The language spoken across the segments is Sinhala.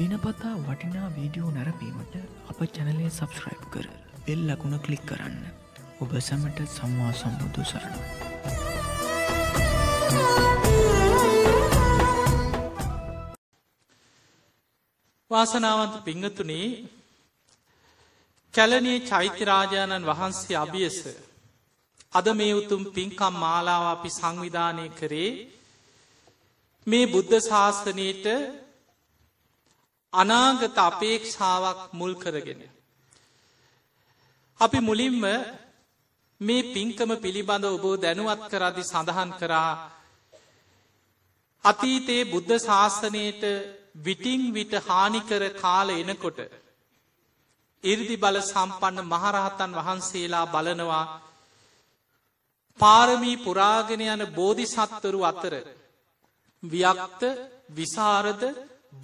දිනපතා වටිනා වීඩියෝ නැරපීමට අප චැනලේ සබස්ක්‍රයිබ් කර වෙල් ලකුණ කලික් කරන්න ඔබ සැමට සම්වා සම්බුදු සරණ. වාසනාවන්ත පිංගතුනේ කැලනී චෛත්‍යරාජාණන් වහන්සේ අභියස අද මේ උතුම් පින්කම් මාලාව අපි සංවිධානය කරේ මේ බුද්ධ ශාස්තනයට අනාගත අපේක්ෂාවක් මුල් කරගෙන. අපි මුලින්ම මේ පින්කම පිළිබඳ ඔබෝ දැනුවත් කරදි සඳහන් කරා අතීතයේ බුද්ධ ශාසනයට විටිං විට හානිකර කාල එනකොට ඉරිදි බල සම්පන්න මහරහතන් වහන්සේලා බලනවා පාරමී පුරාගෙන යන බෝධිසත්වරු අතර ව්‍යක්ත විසාරද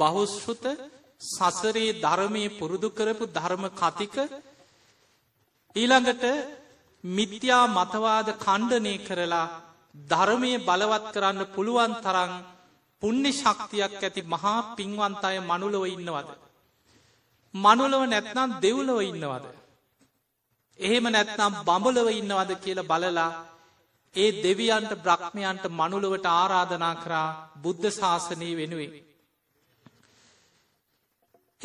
බහුස්ෘත සසරේ ධර්මය පුරුදු කරපු ධර්ම කතික ඊළඟට මිත්‍යා මතවාද කණ්ඩනය කරලා ධර්මය බලවත් කරන්න පුළුවන් තරන් පුුණ්‍ය ශක්තියක් ඇති මහා පින්වන්ත අය මනුලොව ඉන්නවද. මනුලොව නැත්නම් දෙව්ලොව ඉන්නවද. එහෙම නැත්නම් බඹලොව ඉන්නවද කියල බලලා ඒ දෙවියන්ට බ්‍රක්්මයන්ට මනුලොවට ආරාධනා කරා බුද්ධ ශාසනය වෙනුවේ.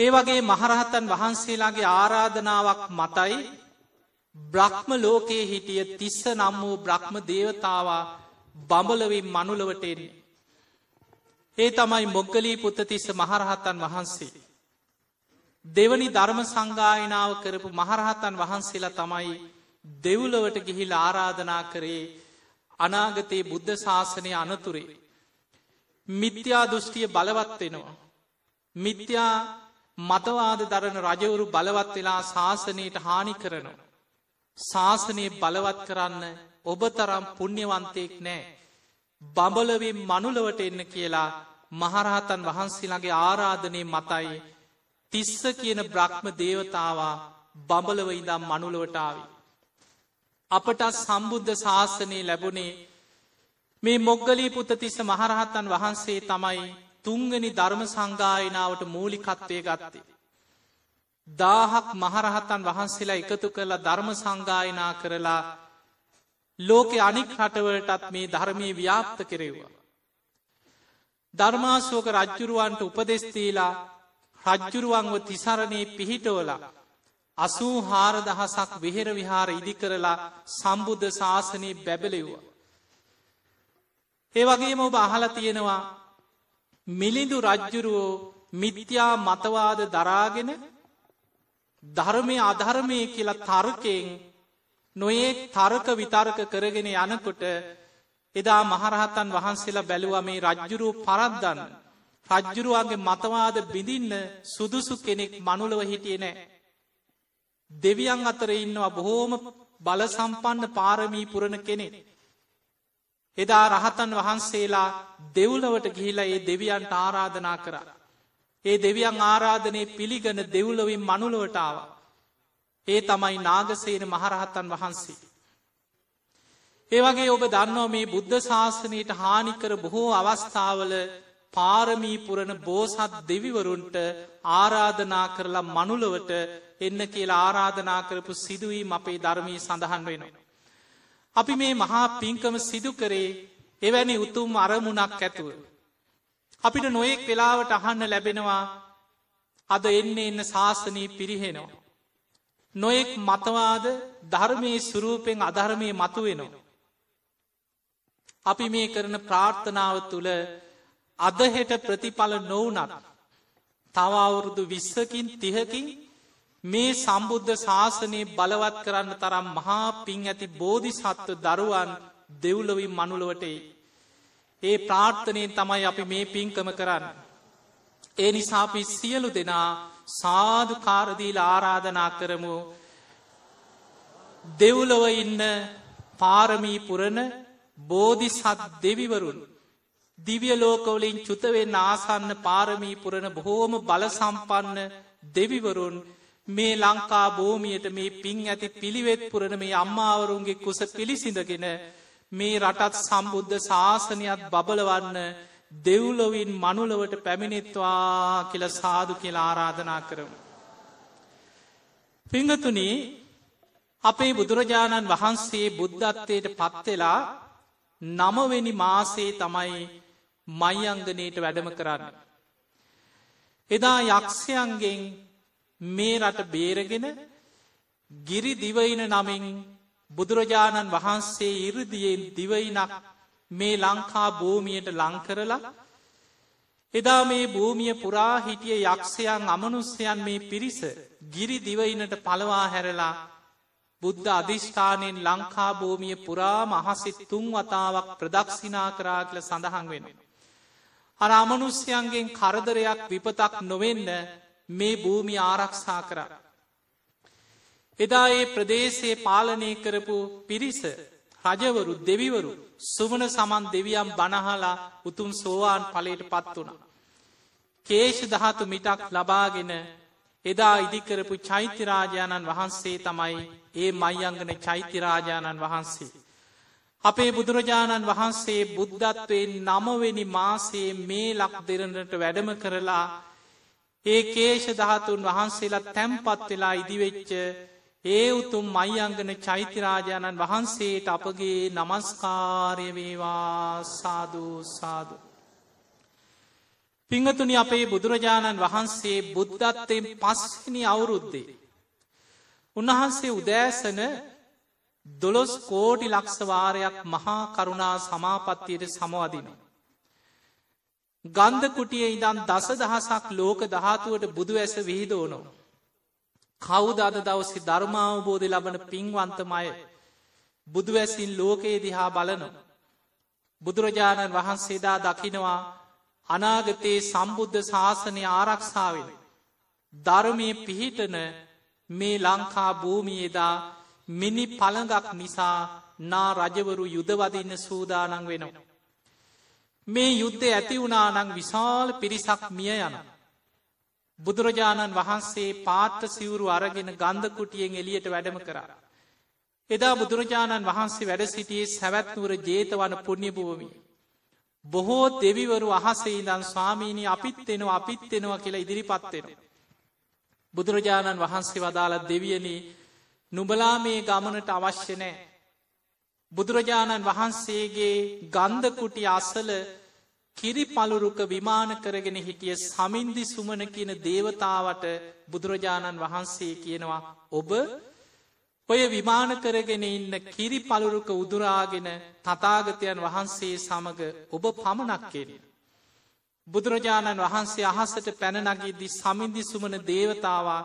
ඒ වගේ මහරහතන් වහන්සේලාගේ ආරාධනාවක් මතයි බ්‍රහ්ම ලෝකයේ හිටිය තිස්ස නම් වූ බ්‍රහ්ම දේවතාවා බඹලවින් මනුලවට එන්නේ. ඒ තමයි මොග්ගලී පුත්තතිස්ස මහරහතන් වහන්සේ. දෙවනි ධර්ම සංගායනාව කරපු මහරහතන් වහන්සේලා තමයි දෙව්ලවට ගිහිල් ආරාධනා කරේ අනාගතයේ බුද්ධ ශාසනය අනතුරේ. මිත්‍යා දෘෂ්ටිය බලවත් වෙනවා. මිත්‍යා මතවාද දරන රජවරු බලවත් වෙලා ශාසනයට හානි කරනවා. ශාසනය බලවත් කරන්න ඔබ තරම් පුුණ්්‍යවන්තයෙක් නෑ. බඹලවෙන් මනුලවට එන්න කියලා මහරහතන් වහන්සේලාගේ ආරාධනය මතයි තිස්ස කියන බ්‍රහ්ම දේවතාවා බඹලව ඉදම් මනුලවටාවි. අපට සම්බුද්ධ ශාසනය ලැබුණේ මේ මොග්ගලී පුතතිස්ස මහරහත්තන් වහන්සේ තමයි තුංගනි ධර්ම සංගායනාවට මූලිකත්වය ගත්තේ. දාහක් මහරහතන් වහන්සේලා එකතු කරලා ධර්ම සංගායනා කරලා ලෝකෙ අනික් රටවලටත් මේ ධර්මය ව්‍යාප්ත කෙරෙව්වා. ධර්මාශෝක රජ්ජුරුවන්ට උපදෙස්තීලා රජ්ජුරුවන්ව තිසරණයේ පිහිටවලා අසූ හාර දහසක් වෙහෙර විහාර ඉදි කරලා සම්බුද්ධ ශාසනය බැබලෙව්වා. ඒ වගේම ඔබ අහල තියෙනවා මිලිඳු රජ්ජුරුවෝ මිත්‍යා මතවාද දරාගෙන ධර්මය අධර්මය කියලා තර්කයෙන් නොයේ තර්ක විතර්ක කරගෙන යනකොට එදා මහරහතන් වහන්සේලා බැලුව මේ රජ්ජුරුව පරද්දන්න. රජ්ජුරුවන්ගේ මතවාද බිඳින්න සුදුසු කෙනෙක් මනුලව හිටිය නෑ. දෙවියන් අතර ඉන්නවා බොහෝම බලසම්පන්න පාරමී පුරණ කෙනෙක්. එදා රහතන් වහන්සේලා දෙව්ලවට ගිහිලා ඒ දෙවියන්ට ආරාධනා කරා. ඒ දෙවියන් ආරාධනය පිළිගන දෙව්ලොවින් මනුලවටාව. ඒ තමයි නාගසේන මහරහතන් වහන්සේ. ඒවගේ ඔබ දන්නෝ මේ බුද්ධ ශාසනයට හානිකර බොහෝ අවස්ථාවල පාරමී පුරණ බෝසත් දෙවිවරුන්ට ආරාධනා කරලා මනුලවට එන්න කියලා ආරාධනා කරපු සිදුවීම් අපේ ධර්මී සඳහන් වෙනවා. අපි මේ මහා පින්කම සිදු කරේ එවැනි උතුම් අරමුණක් ඇතුව. අපිට නොයෙක් වෙලාවට අහන්න ලැබෙනවා අද එන්න එන්න ශාසනී පිරිහෙනවා. නොයෙක් මතවාද ධර්මයේ සුරූපෙන් අධර්මය මතුවෙනවා. අපි මේ කරන ප්‍රාර්ථනාව තුළ අදහෙට ප්‍රතිඵල නොවනත් තවවුරුදු විස්සකින් තිහකින් මේ සම්බුද්ධ ශාසනයේ බලවත් කරන්න තරම් මහා පින් ඇති බෝධිසත්ව දරුවන් දෙව්ලොවි මනුලොවටයි. ඒ ප්‍රාර්ථනයෙන් තමයි අපි මේ පින්කම කරන්න. ඒ නිසා අපි සියලු දෙනා සාධකාරදීල ආරාධනා කරමු දෙව්ලොව ඉන්න පාරමී පුරණ බෝධිසත් දෙවිවරුන් දිවියලෝකවලින් චුතවෙන්න ආසන්න පාරමී පුරණ බොහෝම බලසම්පන්න දෙවිවරුන් මේ ලංකා බෝමියයට මේ පින් ඇති පිළිවෙත් පුරණ මේ අම්මාවරුන්ගේ කුස පිළිසිඳගෙන මේ රටත් සම්බුද්ධ ශාසනයත් බබලවන්න දෙව්ලොවින් මනුලවට පැමිණෙත්වා කියල සාදු කියලා ආරාධනා කරමු. පිංගතුනි අපේ බුදුරජාණන් වහන්සේ බුද්ධත්වයට පත්වෙලා නමවෙනි මාසේ තමයි මයිංගනයට වැඩම කරන්න. එදා යක්ෂයන්ගෙන් මේ රට බේරගෙන ගිරි දිවයින නමින් බුදුරජාණන් වහන්සේ ඉරදියෙන් දිවයිනක් මේ ලංකා භූමියට ලංකරලා එදා මේ භූමිය පුරා හිටිය යක්ෂයන් අමනුස්්‍යයන් මේ පිරිස ගිරි දිවයිනට පළවා හැරලා බුද්ධ අධිෂ්ඨානයෙන් ලංකා භූමිය පුරා මහසිත් තුන් වතාවක් ප්‍රදක්ෂිනා කරා කියල සඳහන් වෙන. අර අමනුස්්‍යයන්ගෙන් කරදරයක් විපතක් නොවෙන්න මේ භූමි ආරක්ෂා කරා. එදා ඒ ප්‍රදේශයේ පාලනය කරපු පිරිස රජවරු දෙවිවරු සුමන සමන් දෙවියම් බනහලා උතුම් සෝවාන් පලට පත් වුණ. කේෂ දහතු මිටක් ලබාගෙන එදා ඉදිකරපු චෛත්‍යරාජාණන් වහන්සේ තමයි ඒ මයිංගන චෛත්‍යරාජාණන් වහන්සේ. අපේ බුදුරජාණන් වහන්සේ බුද්ධත්වයෙන් නමවෙනි මාසේ මේ ලක් දෙරනට වැඩම කරලා ඒ කේෂ දහතුන් වහන්සේලා තැම්පත් වෙලා ඉදිවෙච්ච ඒ උතුම් මයිංගන චෛත්‍යරාජාණන් වහන්සේට අපගේ නමස්කාරය වේවා සාධූ සාධ. පිංහතුනි අපේ බුදුරජාණන් වහන්සේ බුද්ධත්තයෙන් පස්සනි අවුරුද්දේ. උන්වහන්සේ උදෑසන දොළොස් කෝටි ලක්ෂවාරයක් මහා කරුණා සමාපත්තියට සමවදිනවා. ගන්ධකුටිය ඉදම් දස දහසක් ලෝක දහතුවට බුදු ඇස විහිද ඕනෝ. කවුද අද දවස්සි ධර්මාවබෝධය ලබන පින්වන්තමය බුදු ඇසින් ලෝකයේ දිහා බලනු. බුදුරජාණන් වහන්සේදා දකිනවා අනාගතයේ සම්බුද්ධ ශාසනය ආරක්ෂාවෙන. ධර්මය පිහිටන මේ ලංකා භූමියේදා මිනි පළඟක් නිසා නා රජවරු යුදවදින්න සූදානන් වෙනවා. මේ යුද්ධය ඇති වුණානං විශාල පිරිසක් මිය යන. බුදුරජාණන් වහන්සේ පාත්‍ර සිවුරු අරගෙන ගන්ධකුටියෙන් එලියට වැඩම කරා. එදා බුදුරජාණන් වහන්සේ වැඩ සිටියේ සැවැත්නුවර ජේතවන පුුණ්්‍යභූමිය. බොහෝ දෙවිවරු අහසේ දන් ස්වාමීණී අපිත් එෙනවා අපිත් එෙනවා කියලා ඉදිරිපත්වෙන. බුදුරජාණන් වහන්සේ වදාළ දෙවියනේ නුබලා මේ ගමනට අවශ්‍ය නෑ. බුදුරජාණන් වහන්සේගේ ගන්ධකුටි අසල කිරිපලුරුක විමාන කරගෙන හිටිය සමින්දි සුමන කියන දේවතාවට බුදුරජාණන් වහන්සේ කියනවා ඔබ ඔය විමාන කරගෙන ඉන්න කිරිපලුරුක උදුරාගෙන තතාගතයන් වහන්සේ සමඟ ඔබ පමණක් කෙරෙන. බුදුරජාණන් වහන්සේ අහසට පැනනගිද්දි සමින්දි සුමන දේවතාවා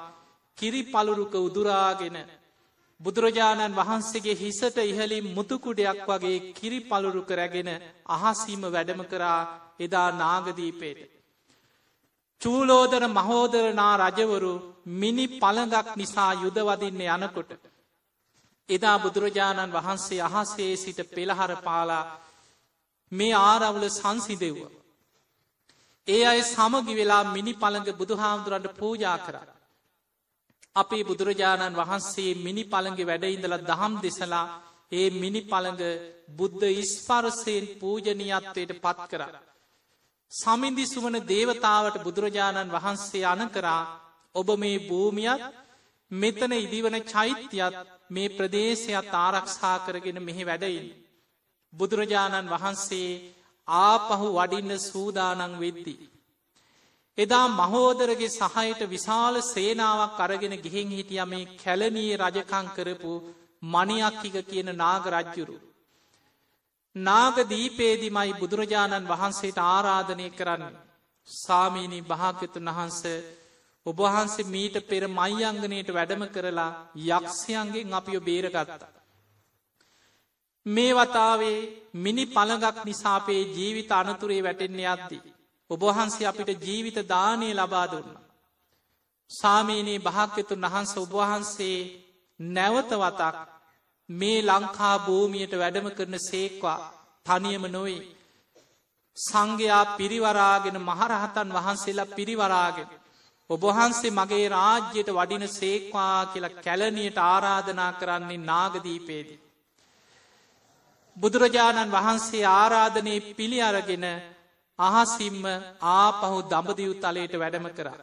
කිරිපලුරුක උදුරාගෙන බුදුරජාණන් වහන්සේගේ හිසට ඉහලින් මුතුකුඩයක් වගේ කිරි පළුරු කරැගෙන අහසීම වැඩම කරා එදා නාගදීපයට. චූලෝදර මහෝදරනා රජවරු මිනි පළඟක් නිසා යුදවදින්න යනකොට. එදා බුදුරජාණන් වහන්සේ අහසේ සිට පෙළහර පාලා මේ ආරවුල සංසිදෙව්ව. ඒ අය සමගි වෙලා මිනි පළඟ බුදුහාමුදුරන්ට පූජා කරා. අපේ බුදුරජාණන් වහන්සේ මිනි පළඟ වැඩඉඳලා දහම් දෙසලා ඒ මිනි පළඟ බුද්ධ ඉස්පරසයෙන් පූජනීයත්වයට පත් කර. සමින්දි සුවන දේවතාවට බුදුරජාණන් වහන්සේ අන කරා ඔබ මේ භූමියත් මෙතන ඉදිවන චෛත්‍යයත් මේ ප්‍රදේශයක් ආරක්ෂා කරගෙන මෙහි වැඩයින්. බුදුරජාණන් වහන්සේ ආපහු වඩින්න සූදානං වෙද්දිී. එදා මහෝදරගේ සහයට විශාල සේනාවක් අරගෙන ගිහින් හිටිය මේ කැලනී රජකං කරපු මනියක්කික කියන නාග රජ්ජුරු. නාගදීපේදිමයි බුදුරජාණන් වහන්සේට ආරාධනය කරන්න. සාමීනී භාගතුන් වහන්ස ඔබහන්සේ මීට පෙර මයිංගනයට වැඩම කරලා යක්ෂයන්ගෙන් අපිෝ බේරගත්තා. මේ වතාවේ මිනි පළගක් නිසාපේ ජීවිත අනතුරේ වැටෙන්නේ අත්දී. ඔබහන්සේ අපිට ජීවිත දානය ලබා දුන්න. සාමීනයේ භාක්‍යතුන් වහන්ස ඔබවහන්සේ නැවත වතක් මේ ලංකා භූමියට වැඩම කරන සේක්වා තනියම නොයි. සංඝයා පිරිවරාගෙන මහරහතන් වහන්සේලා පිරිවරාගෙන. ඔබහන්සේ මගේ රාජ්‍යයට වඩින සේක්වා කියලා කැලනියට ආරාධනා කරන්නේ නාගදීපේදී. බුදුරජාණන් වහන්සේ ආරාධනය පිළි අරගෙන අහසිම්ම ආපහු දඹදිව් තලයට වැඩම කරා.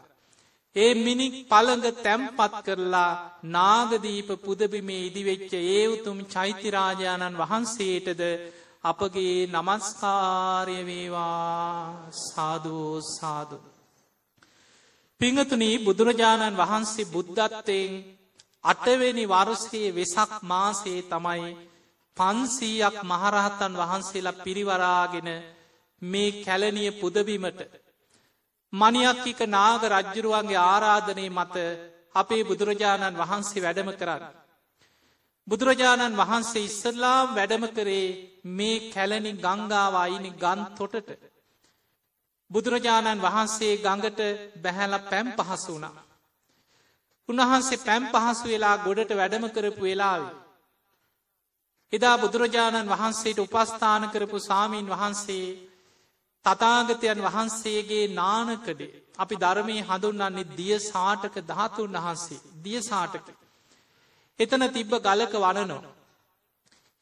ඒ මිනික් පළඟ තැම්පත් කරලා නාගදීප පුදබිමේ ඉදිවෙච්ච ඒ උතුම් චෛතිරාජාණන් වහන්සේටද අපගේ නමස්කාරයවේවා සාධූ සාදු. පිංහතුනී බුදුරජාණන් වහන්සේ බුද්ධත්වයෙන් අටවෙනි වර්ෂයේ වෙසක් මාසේ තමයි පන්සීයක් මහරහතන් වහන්සේලා පිරිවරාගෙන මේ කැලනිය පුදබිමට. මනියක්කික නාග රජ්ජුරුවන්ගේ ආරාධනය මත අපේ බුදුරජාණන් වහන්සේ වැඩම කරන්න. බුදුරජාණන් වහන්සේ ඉස්සල්ලාම් වැඩම කරේ මේ කැලනි ගංගාව අයිනි ගන් තොටට. බුදුරජාණන් වහන්සේ ගඟට බැහැල පැම් පහසු වුණා. උන්වහන්සේ පැම් පහසු වෙලා ගොඩට වැඩම කරපු වෙලාවේ. එදා බුදුරජාණන් වහන්සේට උපස්ථාන කරපු සාමීන් වහන්සේ තතාගතයන් වහන්සේගේ නානකඩේ අපි ධර්මය හඳුන්නන්නේ දිය සාටක ධාතුන් වහන්සේ දිය සාටක. එතන තිබ්බ ගලක වනනො.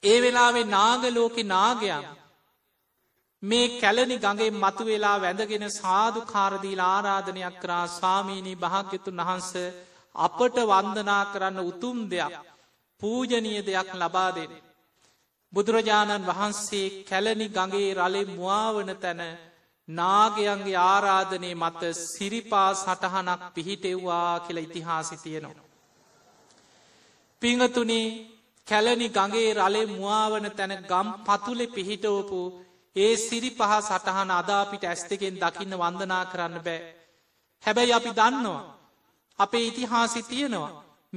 ඒ වෙලාවේ නාගලෝක නාගයන් මේ කැලනි ගඟේ මතු වෙලා වැඳගෙන සාධකාරදීල ආරාධනයක් කරා ස්වාමීණී භාග්‍යතුන් වහන්ස අපට වන්දනා කරන්න උතුම් දෙයක් පූජනීය දෙයක් ලබා දෙන්නේ. බුදුරජාණන් වහන්සේ කැලනි ගඟේ රලේ මවාවන තැන නාගයන්ගේ ආරාධනය මත සිරිපා සටහනක් පිහිටෙව්වා කියලා ඉතිහාසි තියෙනවා. පිංහතුනේ කැලනි ගඟේ රලේ මවාවන තැන ගම් පතුලෙ පිහිටෝපු ඒ සිරි පහ සටහන අදාපිට ඇස් දෙකෙන් දකින්න වන්දනා කරන්න බෑ. හැබැයි අපි දන්නවා. අපේ ඉතිහාසි තියෙනවා.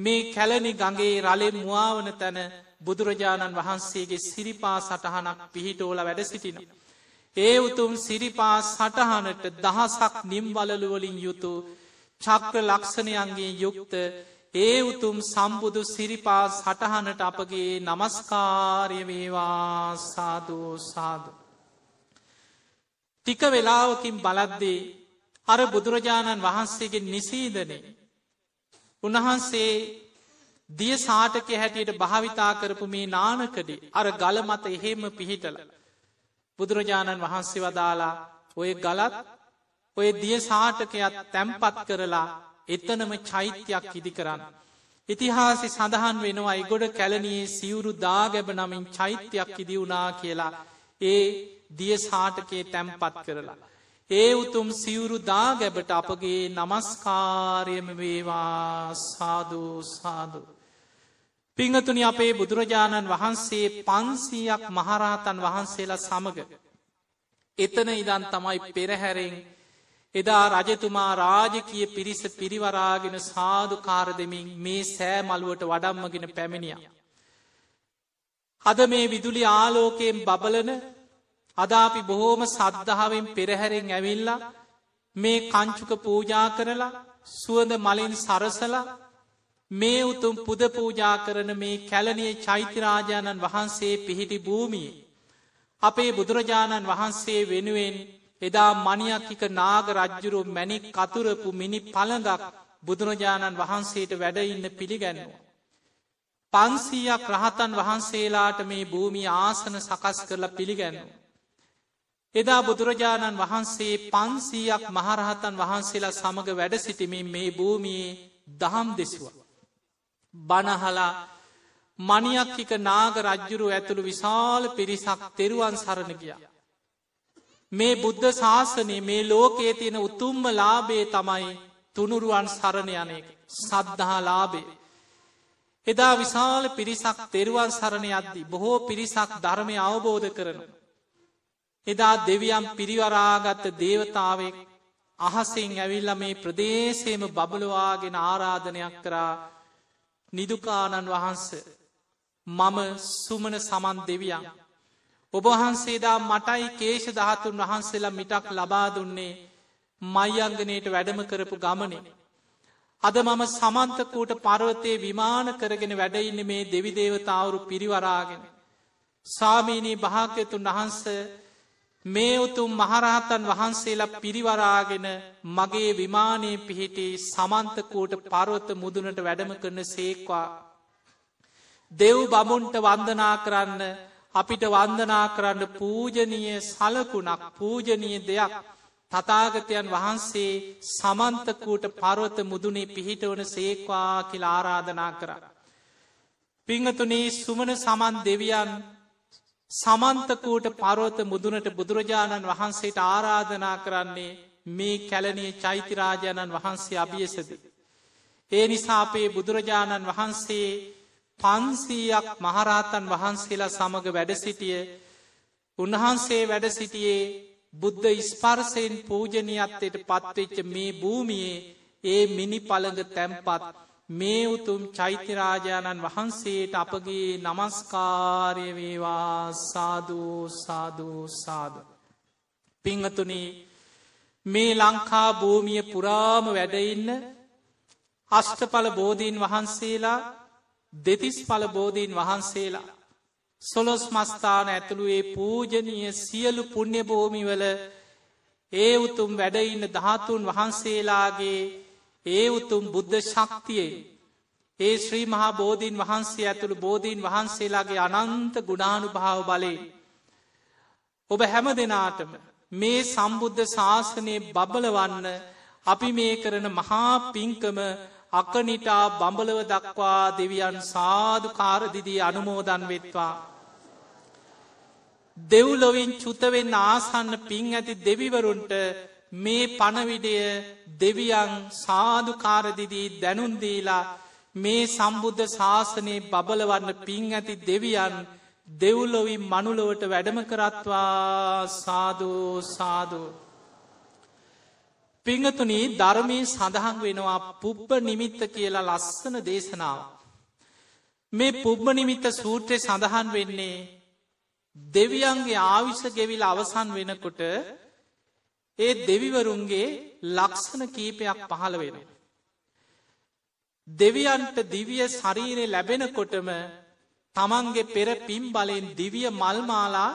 මේ කැලනි ගඟේ රලේ මවාවන තැන බුදුරජාණන් වහන්සේගේ සිරිපා සටහනක් පිහිටෝල වැඩ සිටින. ඒ උතුම් සිරිපා සටහනට දහසක් නිම්බලලුවලින් යුතු චක්‍ර ලක්ෂණයන්ගේ යුක්ත ඒ උතුම් සම්බුදු සිරිපා සටහනට අපගේ නමස්කාරය වේවා සාධූ සාධ. ටික වෙලාවකින් බලද්දේ අර බුදුරජාණන් වහන්සේගේ නිසීදනේ උන්වහන්සේ දිය සාටකය හැටියට භාවිතා කරපු මේ නානකඩි අර ගලමත එහෙම පිහිටල. බුදුරජාණන් වහන්සේ වදාලා ඔය ගලත් ඔය දිය සාටකයත් තැම්පත් කරලා එතනම චෛත්‍යයක් ඉදි කරන්න. ඉතිහාසි සඳහන් වෙනවා ඉගොඩ කැලනයේ සිවුරු දාගැබ නමින් චෛත්‍යයක් ඉදි වුණා කියලා ඒ දිය සාටකයේ තැම්පත් කරලා. ඒ උතුම් සිවුරු දාගැබට අපගේ නමස්කාරයම වේවා සාධූ සාධූ. පිංහතුනි අපේ බුදුරජාණන් වහන්සේ පන්සීයක් මහරහතන් වහන්සේලා සමඟ. එතන ඉදන් තමයි පෙරහැරෙන් එදා රජතුමා රාජකය පිරිස පිරිවරාගෙන සාධකාර දෙමින් මේ සෑ මළුවට වඩම්මගෙන පැමිණිය. අද මේ විදුලි ආලෝකයෙන් බබලන අදාපි බොහෝම සද්ධාවෙන් පෙරහැරෙන් ඇවිල්ලා මේ කංචුක පූජා කරලා සුවඳ මලින් සරසලා මේ උතුම් පුද පූජා කරන මේ කැලනේ චෛත්‍යරාජාණන් වහන්සේ පිහිටි භූමිය. අපේ බුදුරජාණන් වහන්සේ වෙනුවෙන් එදා මනියක්කික නාග රජ්ජුරු මැනික් කතුරපු මිනි පළඟක් බුදුරජාණන් වහන්සේට වැඩඉන්න පිළිගැන්නවා. පන්සීයක් රහතන් වහන්සේලාට මේ භූමි ආසන සකස් කරලා පිළිගැන්නවා. එදා බුදුරජාණන් වහන්සේ පන්සීයක් මහරහතන් වහන්සේලා සමඟ වැඩ සිටිමින් මේ භූමියේ දහම් දෙසුවා. බනහලා මනියක්කික නාග රජ්ජුරු ඇතුළු විශාල පිරිසක් තෙරුවන් සරණ ගිය. මේ බුද්ධ ශාසනය මේ ලෝකයේ තියෙන උතුම්ම ලාබේ තමයි තුනුරුවන් සරණයනය සද්ධහා ලාබේ. එදා විශාල පිරිසක් තෙරුවන් සරණ අද්දි බොහෝ පිරිසක් ධර්මය අවබෝධ කරන. එදා දෙවියම් පිරිවරාගත්ත දේවතාවෙක් අහසින් ඇවිල්ල මේ ප්‍රදේශයම බබලවාගෙන ආරාධනයක් කරා නිදුකාණන් වහන්ස මම සුමන සමන් දෙවියන්. ඔබහන්සේදා මටයි කේෂ දහතුන් වහන්සේලා මිටක් ලබා දුන්නේ මයිංගනයට වැඩම කරපු ගමනෙ. අද මම සමන්තකූට පරවතයේ විමාන කරගෙන වැඩඉන්න මේ දෙවිදේවතාවරු පිරිවරාගෙන. සාමීනී භාග්‍යතුන් වහන්සේ මේ උතුම් මහරහතන් වහන්සේලා පිරිවරාගෙන මගේ විමානයේ පිහිටි සමන්තකූට පරොත්ත මුදුනට වැඩම කරන සේක්වා. දෙව් බමුන්ට වන්දනා කරන්න අපිට වන්දනා කරන්න පූජනීය සලකුණක් පූජනීය දෙයක් තතාගතයන් වහන්සේ සමන්තකූට පරොත මුදුනේ පිහිටවන සේක්වා කියලා ආරාධනා කර. පිංහතුනේ සුමන සමන් දෙවියන් සමන්තකූට පරෝත මුදුනට බුදුරජාණන් වහන්සේට ආරාධනා කරන්නේ මේ කැලනිය චෛතිරාජාණන් වහන්සේ අභියසද. ඒ නිසා අපේ බුදුරජාණන් වහන්සේ පන්සීයක් මහරහතන් වහන්සේලා සමඟ වැඩසිටිය උන්වහන්සේ වැඩසිටියේ බුද්ධ ස්පර්සයෙන් පූජනයත්තයට පත්වෙච්ච මේ භූමියේ ඒ මිනි පළඟ තැම්පත් මේ උතුම් චෛත්‍යරාජාණන් වහන්සේට අපගේ නමස්කාරය වේවා සාධූ සාධූ සාධ. පිංහතුනේ මේ ලංකා භූමිය පුරාම වැඩඉන්න අෂ්ටඵල බෝධීන් වහන්සේලා දෙතිස් පල බෝධීන් වහන්සේලා. සොලොස් මස්ථාන ඇතුළුවේ පූජනීය සියලු පුුණ්‍ය බෝමිවල ඒ උතුම් වැඩඉන්න ධාතුන් වහන්සේලාගේ ඒ උතුම් බුද්ධ ශක්තියෙන් ඒ ශ්‍රී මහා බෝධීන් වහන්සේ ඇතුළු බෝධීන් වහන්සේලාගේ අනන්ත ගුණානු භාව බලේ. ඔබ හැම දෙනාටම මේ සම්බුද්ධ ශාසනය බබලවන්න අපි මේ කරන මහා පිංකම අකනිටා බඹලව දක්වා දෙවියන් සාධකාරදිදී අනුමෝදන් වෙත්වා. දෙව්ලොවින් චුතවෙන්න ආසන්න පින් ඇති දෙවිවරුන්ට මේ පණවිඩය දෙවියන් සාධකාරදිදී දැනුන්දීලා මේ සම්බුද්ධ ශාසනයේ බබලවන්න පින් ඇති දෙවියන් දෙව්ලොවි මනුලොවට වැඩම කරත්වා සාධූ සාධූ. පිංහතුනි ධර්මී සඳහන් වෙනවා පුබ්බ නිමිත්ත කියලා ලස්සන දේශනාව. මේ පුබ්බ නිමිත්ත සූත්‍රය සඳහන් වෙන්නේ දෙවියන්ගේ ආවිස ගෙවිල අවසන් වෙනකොට ඒ දෙවිවරුන්ගේ ලක්ෂණ කීපයක් පහළ වෙන. දෙවියන්ට දිවිය ශරීරය ලැබෙනකොටම තමන්ගේ පෙර පිම් බලයෙන් දිවිය මල්මාලා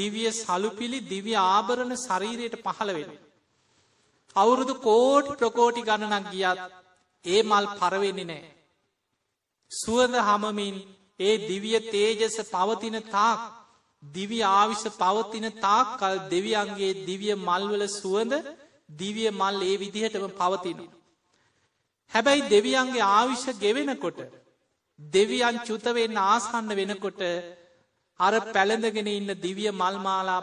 දිවිය සලුපිලි දිවිය ආභරණ ශරීරයට පහළ වෙන. අවුරුදු කෝට් ප්‍රකෝටි ගණනක් ගියත් ඒ මල් පරවෙන්නේ නෑ. සුවද හමමින් ඒ දිවිය තේජස පවතින තාක් දිවි ආවිෂ පවතින තාක්කල් දෙවියන්ගේ දිවිය මල්වල සුවඳ දිවිය මල් ඒ විදිහටම පවතිනු. හැබැයි දෙවියන්ගේ ආවිෂ ගෙවෙනකොට දෙවියන් චුතවෙන්න ආසන්න වෙනකොට අර පැළඳගෙන ඉන්න දිවිය මල්මාලා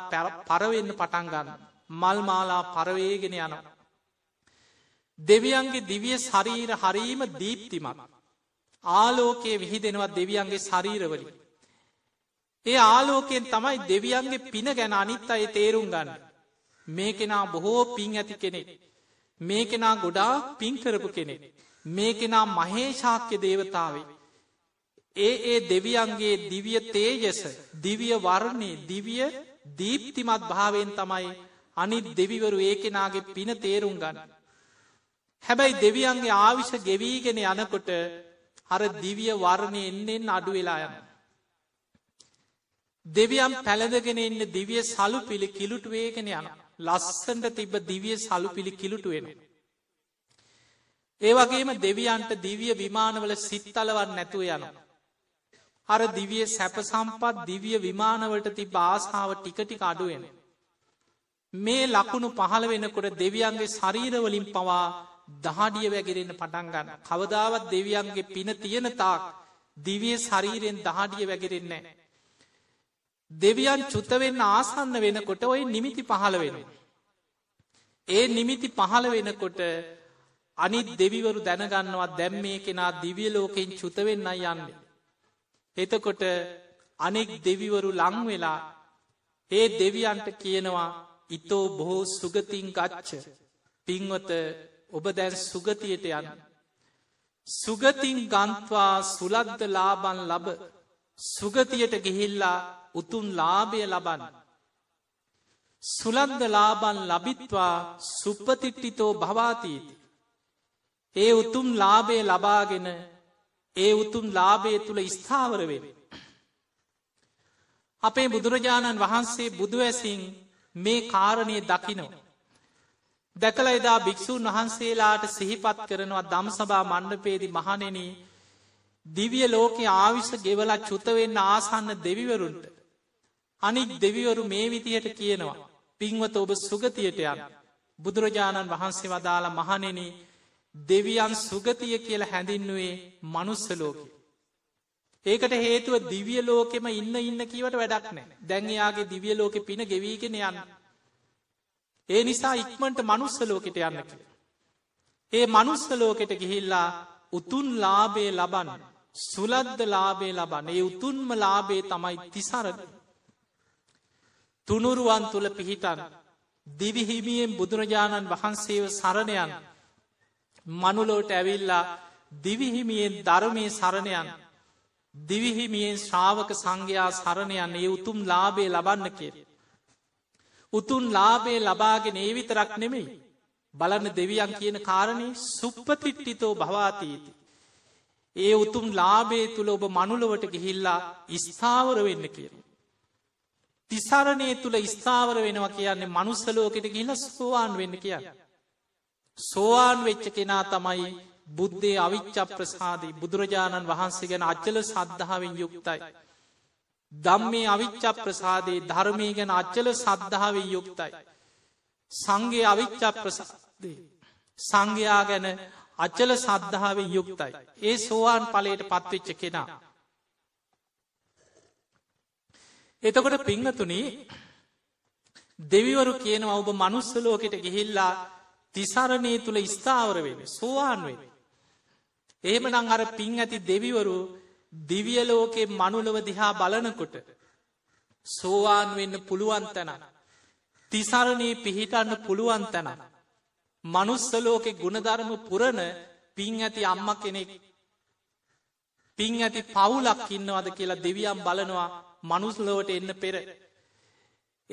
පරවෙන්න පටන්ගන්න. මල්මාලා පරවේගෙන යන. දෙවියන්ගේ දිවිය ශරීර හරීම දීප්තිමක්. ආලෝකයේ විහිදෙනවා දෙවියන්ගේ ශරීරවලින්. ඒ ආලෝකයෙන් තමයි දෙවියන්ගේ පින ගැන අනිත් අය තේරුම් ගන්න. මේ කෙනා බොහෝ පින් ඇති කෙනෙක්. මේ කෙනා ගොඩා පින්කරපු කෙනෙක්. මේ කෙනා මහේශාක්‍ය දේවතාවේ. ඒ ඒ දෙවියන්ගේ දිවිය තේජෙස දිවිය වර්ණය දිවිය දීප්තිමත් භාවෙන් තමයි අනිත් දෙවිවරු ඒ කෙනාගේ පින තේරුම් ගන්න. හැබැයි දෙවියන්ගේ ආවිෂ ගෙවීගෙන යනකොට අර දිවිය වර්ණය එන්නෙන් අඩු වෙලා යන්න. දෙවියම් පැළඳගෙන එන්න දිවිය සලු පිළි කිලුට වේගෙන යන. ලස්සන්ට තිබ්බ දිවිය සලු පිළි කිලුට වෙන. ඒ වගේම දෙවියන්ට දිවිය විමානවල සිත්තලවන් නැතුව යන. අර දිවිය සැප සම්පත් දිවිය විමානවලට තිබ ආසාාව ටිකටි අඩුවෙන. මේ ලකුණු පහළ වෙනකොට දෙවියන්ගේ ශරීරවලින් පවා දහඩිය වැගරෙන්න්න පටන් ගන්න. කවදාවත් දෙවියන්ගේ පින තියෙන තාක් දිවිය ශරීරයෙන් දහඩිය වැගරෙන්නේ. දෙවියන් චුතවෙන්න ආසන්න වෙනකොට ඔයි නිමිති පහළ වෙන. ඒ නිමිති පහළ වෙනකොට අනිත් දෙවිවරු දැනගන්නවා දැම් මේ කෙනා දිවියලෝකෙන් චුතවෙන්න යන්න. එතකොට අනෙක් දෙවිවරු ලංවෙලා ඒ දෙවියන්ට කියනවා ඉතෝ බොහෝ සුගතින් ගච්ච පින්වත ඔබ දැන් සුගතියට යන්න. සුගතින් ගන්ත්වා සුලද්ද ලාබන් ලබ සුගතියට ගිහිල්ලා උතුම් ලාභය ලබන්න. සුලන්ද ලාබන් ලබිත්වා සුප්පතිට්ටිතෝ භවාතීති. ඒ උතුම් ලාබේ ලබාගෙන ඒ උතුම් ලාබේ තුළ ස්ථාවරවෙන. අපේ බුදුරජාණන් වහන්සේ බුදුවැසින් මේ කාරණය දකිනව. දැකල එදා භික්‍ෂූන් වහන්සේලාට සිහිපත් කරනවා දම්සභා මණ්ඩපේදි මහනෙන දිවිය ලෝකෙ ආවිස ගෙවලා චුතවෙන්න ආසන්න දෙවිවරුන්ට අනිත් දෙවිවරු මේ විදියට කියනවා. පින්වත ඔබ සුගතියට යන්න. බුදුරජාණන් වහන්සේ වදාළ මහනෙන දෙවියන් සුගතිය කියල හැඳින්නුවේ මනුස්සලෝක. ඒකට හේතුව දිවිය ලෝකෙම ඉන්න ඉන්න කීවට වැඩක් නෑ දැන්යාගේ දිවිය ලෝකෙ පින ගෙවීගෙන යන්න. ඒ නිසා ඉක්මට මනුස්සලෝකට යන්න කිය. ඒ මනුස්සලෝකෙට ගිහිල්ලා උතුන් ලාබේ ලබන්න සුලද්ද ලාබේ ලබන්න ඒ උතුන්ම ලාබේ තමයි තිසරද. තුනුරුවන් තුළ පිහිටන් දිවිහිමියෙන් බුදුරජාණන් වහන්සේව සරණයන් මනුලෝට ඇවිල්ලා දිවිහිමියෙන් ධර්මය සරණයන් දිවිහිමියෙන් ශ්‍රාවක සංඝයා සරණයන් ඒ උතුම් ලාබේ ලබන්න කිය. උතුන් ලාබේ ලබාගෙන ඒවිතරක් නෙමෙයි. බලන්න දෙවියන් කියන කාරණය සුප්පතිට්ටිතෝ භවාතීති. ඒ උතුම් ලාබේ තුළ ඔබ මනුලවට ගිහිල්ලා ස්ථාවර වෙන්න කියලා. තිසරණය තුළ ස්ථාවර වෙනවා කියන්නේ මනුස්සලෝකෙට ගිහිල සෝවාන් වෙන්න කිය. සෝවාන් වෙච්ච කෙනා තමයි බුද්ධේ අවිච්ච ප්‍රසාදී බුදුරජාණන් වහන්සේ ගැන අච්චල සද්ධාවෙන් යුක්තයි. දම් මේ අවිච්ච ප්‍රසාදේ ධර්මය ගැන අච්චල සද්ධාවෙන් යුක්තයි. සංගේ අවිච්ච ප්‍රසාදේ. සංඝයා ගැන අච්චල සද්ධාවෙන් යුක්තයි. ඒ සෝවාන් පලයට පත්වෙච්ච කෙනා. එතකොට පිංහතුනි දෙවිවරු කියනවා ඔබ මනුස්සලෝකෙට ගිහිල්ලා තිසරණය තුළ ස්ථාවර වෙන සෝවාන් වෙන. එහෙම නං අර පින් ඇති දෙවිවරු දිවියලෝකේ මනුලව දිහා බලනකොට සෝවාන් වෙන්න පුළුවන් තැන. තිසරණයේ පිහිටන්න පුළුවන් තැන. මනුස්සලෝකෙ ගුණධර්ම පුරණ පින් ඇති අම්ම කෙනෙක් පින් ඇති පවුලක් ඉන්නවද කියලා දෙවියම් බලනවා මනුස්ලොවට එන්න පෙර.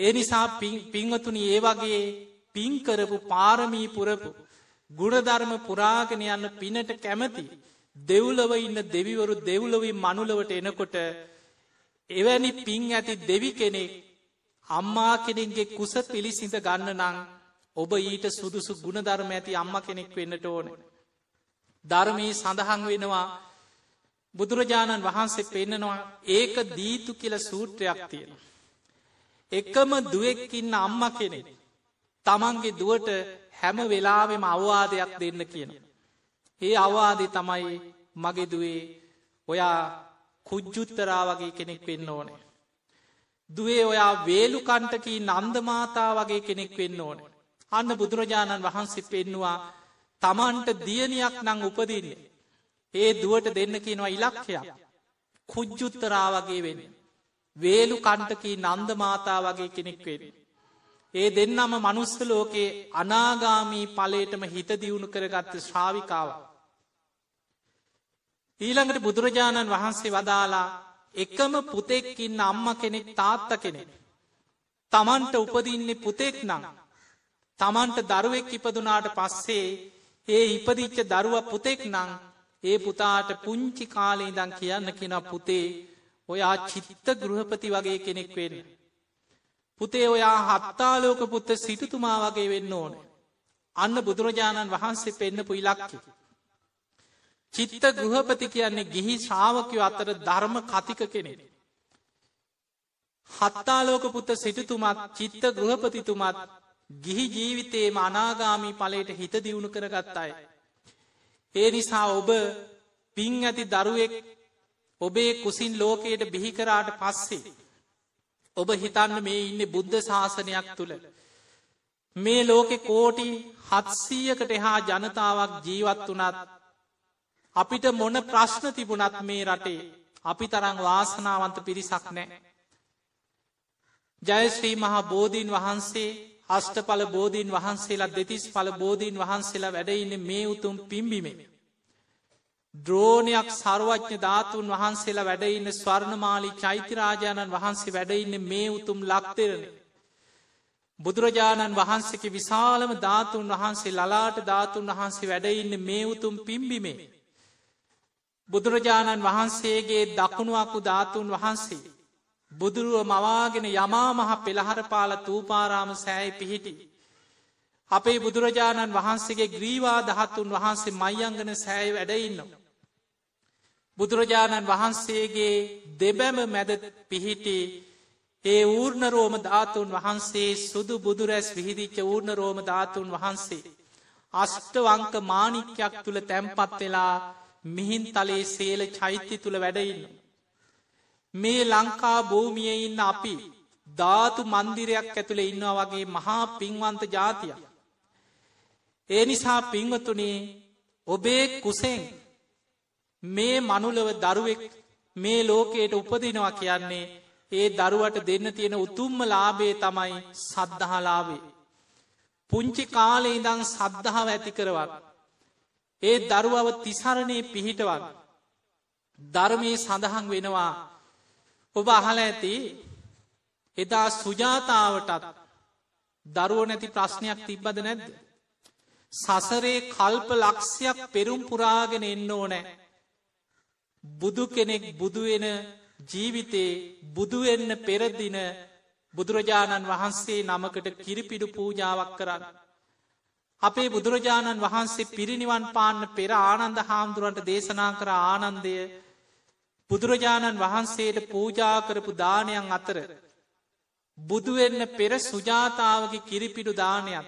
ඒ නිසා පිංවතුනි ඒ වගේ පින්කරපු පාරමී පුරපු ගුණධර්ම පුරාගෙන යන්න පිනට කැමති දෙව්ලව ඉන්න දෙවිවරු දෙව්ලොවී මනුලවට එනකොට එවැනි පින් ඇති දෙවි කෙනෙක් අම්මා කෙනෙක්ගේ කුස පිළිසිඳ ගන්න නං ඔබ ඊට සුදුසු ගුණධර්ම ඇති අම්ම කෙනෙක් වෙන්නට ඕන. ධර්මයේ සඳහන් වෙනවා බුදුරජාණන් වහන්සේ පෙන්නනවා ඒක දීතු කියල සූත්‍රයක් තියෙන. එකම දුවෙක්කින්න අම්ම කෙනෙ. තමන්ගේ දුවට හැම වෙලාවෙම අවවාදයක් දෙන්න කියන. ඒ අවවාදේ තමයි මගෙදුවේ ඔයා කුජ්ජුත්තරා වගේ කෙනෙක් වෙන්න ඕනේ. දුවේ ඔයා වේලුකණ්ටකී නන්දමාතා වගේ කෙනෙක් වෙන්න ඕන. අන්න බුදුරජාණන් වහන්සේ පෙන්නවා තමන්ට දියණයක් නං උපදින්නේ. ඒ දුවට දෙන්න කියනවා ඉලක්කයක් කුජ්ජුත්තරා වගේ වෙන. වේලු කණ්ටකී නන්ද මාතා වගේ කෙනෙක් වෙන. ඒ දෙන්නම මනුස්ස ලෝකයේ අනාගාමී පලේටම හිත දියුණු කරගත්ත ශ්‍රාවිකාව. ඊළඟට බුදුරජාණන් වහන්සේ වදාලා එකම පුතෙක්කින්න අම්ම කෙනෙක් තාත්ත කෙනෙ. තමන්ට උපදින්නේ පුතෙක් නං. තමන්ට දරුවෙක් ඉපදුනාට පස්සේ ඒ ඉපදිච්ච දරුව පුතෙක් නං ඒ පුතාට පුංචි කාලේ ඉදන් කියන්න කෙන පුතේ ඔයා චිත්ත ගෘහපති වගේ කෙනෙක් වෙන්න. පුතේ ඔයා හත්තාලෝක පුත්ත සිටුතුමා වගේ වෙන්න ඕන. අන්න බුදුරජාණන් වහන්සේ පෙන්න්න පුයිලක්කි. චිත්ත ගෘහපති කියන්නේ ගිහි ශාවකයෝ අතර ධර්ම කතික කෙනෙෙන. හත්තාලෝක පුත්ත සිටුතුමත් චිත්ත ගෘහපතිතුමත් ගිහි ජීවිතයේ මනාගාමී පලට හිත දියුණු කරගත් අයි. ඒ නිසා ඔබ පින් ඇති දරුවෙක් ඔබේ කුසින් ලෝකයට බිහිකරාට පස්සේ. ඔබ හිතන්න මේ ඉන්න බුද්ධ ශාසනයක් තුළ. මේ ලෝකෙ කෝටි හත්සීයකට එහා ජනතාවක් ජීවත් වනත් අපිට මොන ප්‍රශ්න තිබුණත් මේ රටේ අපි තරං වාසනාවන්ත පිරිසක් නෑ. ජයශ්‍රී මහා බෝධීන් වහන්සේ අෂ්ටඵල බෝධීන් වහන්සේලා දෙතිස් පල බෝධීන් වහන්සේලා වැඩඉන්න මේ උතුම් පිම්බිමේ. ද්‍රෝණයක් සරුවච්ඥ ධාතුන් වහන්සේලා වැඩඉන්න ස්වර්ණමාලි චෛත්‍යරාජාණන් වහන්සේ වැඩඉන්න මේ උතුම් ලක්තෙරණේ. බුදුරජාණන් වහන්සේක විශාලම ධාතුන් වහන්සේ ලලාට ධාතුන් වහන්සේ වැඩඉන්න මේ උතුම් පිම්බිමේ. බුදුරජාණන් වහන්සේගේ දකුණුවකු ධාතුන් වහන්සේ. බුදුරුව මවාගෙන යමා මහ පෙළහර පාල තූපාරාම සෑයි පිහිටි. අපේ බුදුරජාණන් වහන්සේගේ ග්‍රීවා දහත්තුන් වහන්සේ මයිංගන සෑය වැඩඉන්න. බුදුරජාණන් වහන්සේගේ දෙබැම මැද පිහිටි ඒ ඌර්ණරෝම ධාතුන් වහන්සේ සුදු බුදුරැස් විහිදිච්ච ඌර්ණරෝම ධාතුන් වහන්සේ. අෂ්ටවංක මානික්‍යයක් තුළ තැම්පත් වෙලා මිහින් තලේ සේල චෛත්‍ය තුළ වැඩඉන්න. මේ ලංකා භූමිය ඉන්න අපි ධාතු මන්දිරයක් ඇතුළේ ඉන්නවා වගේ මහා පින්වන්ත ජාතිය. ඒ නිසා පිංවතුනේ ඔබේ කුසෙන් මේ මනුලව දරුවෙක් මේ ලෝකයට උපදිනවා කියන්නේ ඒ දරුවට දෙන්න තියෙන උතුම්ම ලාබේ තමයි සද්ධහලාවේ. පුංචි කාලේ ඉඳං සද්ධාව ඇති කරවක්. ඒ දරුවව තිසරණය පිහිටවක්. ධර්මයේ සඳහන් වෙනවා ඔබ අහල ඇති එදා සුජාතාවටත් දරුව නැති ප්‍රශ්නයක් තිබ්බද නැද්ද. සසරේ කල්ප ලක්ෂයක් පෙරුම් පුරාගෙන එන්න ඕනෑ. බුදු කෙනෙක් බුදුවෙන ජීවිතේ බුදුවෙන්න පෙරදින බුදුරජාණන් වහන්සේ නමකට කිරිපිඩු පූජාවක් කරන්න. අපේ බුදුරජාණන් වහන්සේ පිරිනිවන් පාන්න පෙර ආනන්ද හාමුදුරුවන්ට දේශනා කර ආනන්දය බුදුරජාණන් වහන්සේට පූජා කරපු දානයන් අතර බුදුවෙන්න පෙර සුජාතාවගේ කිරිපිඩු දානයක්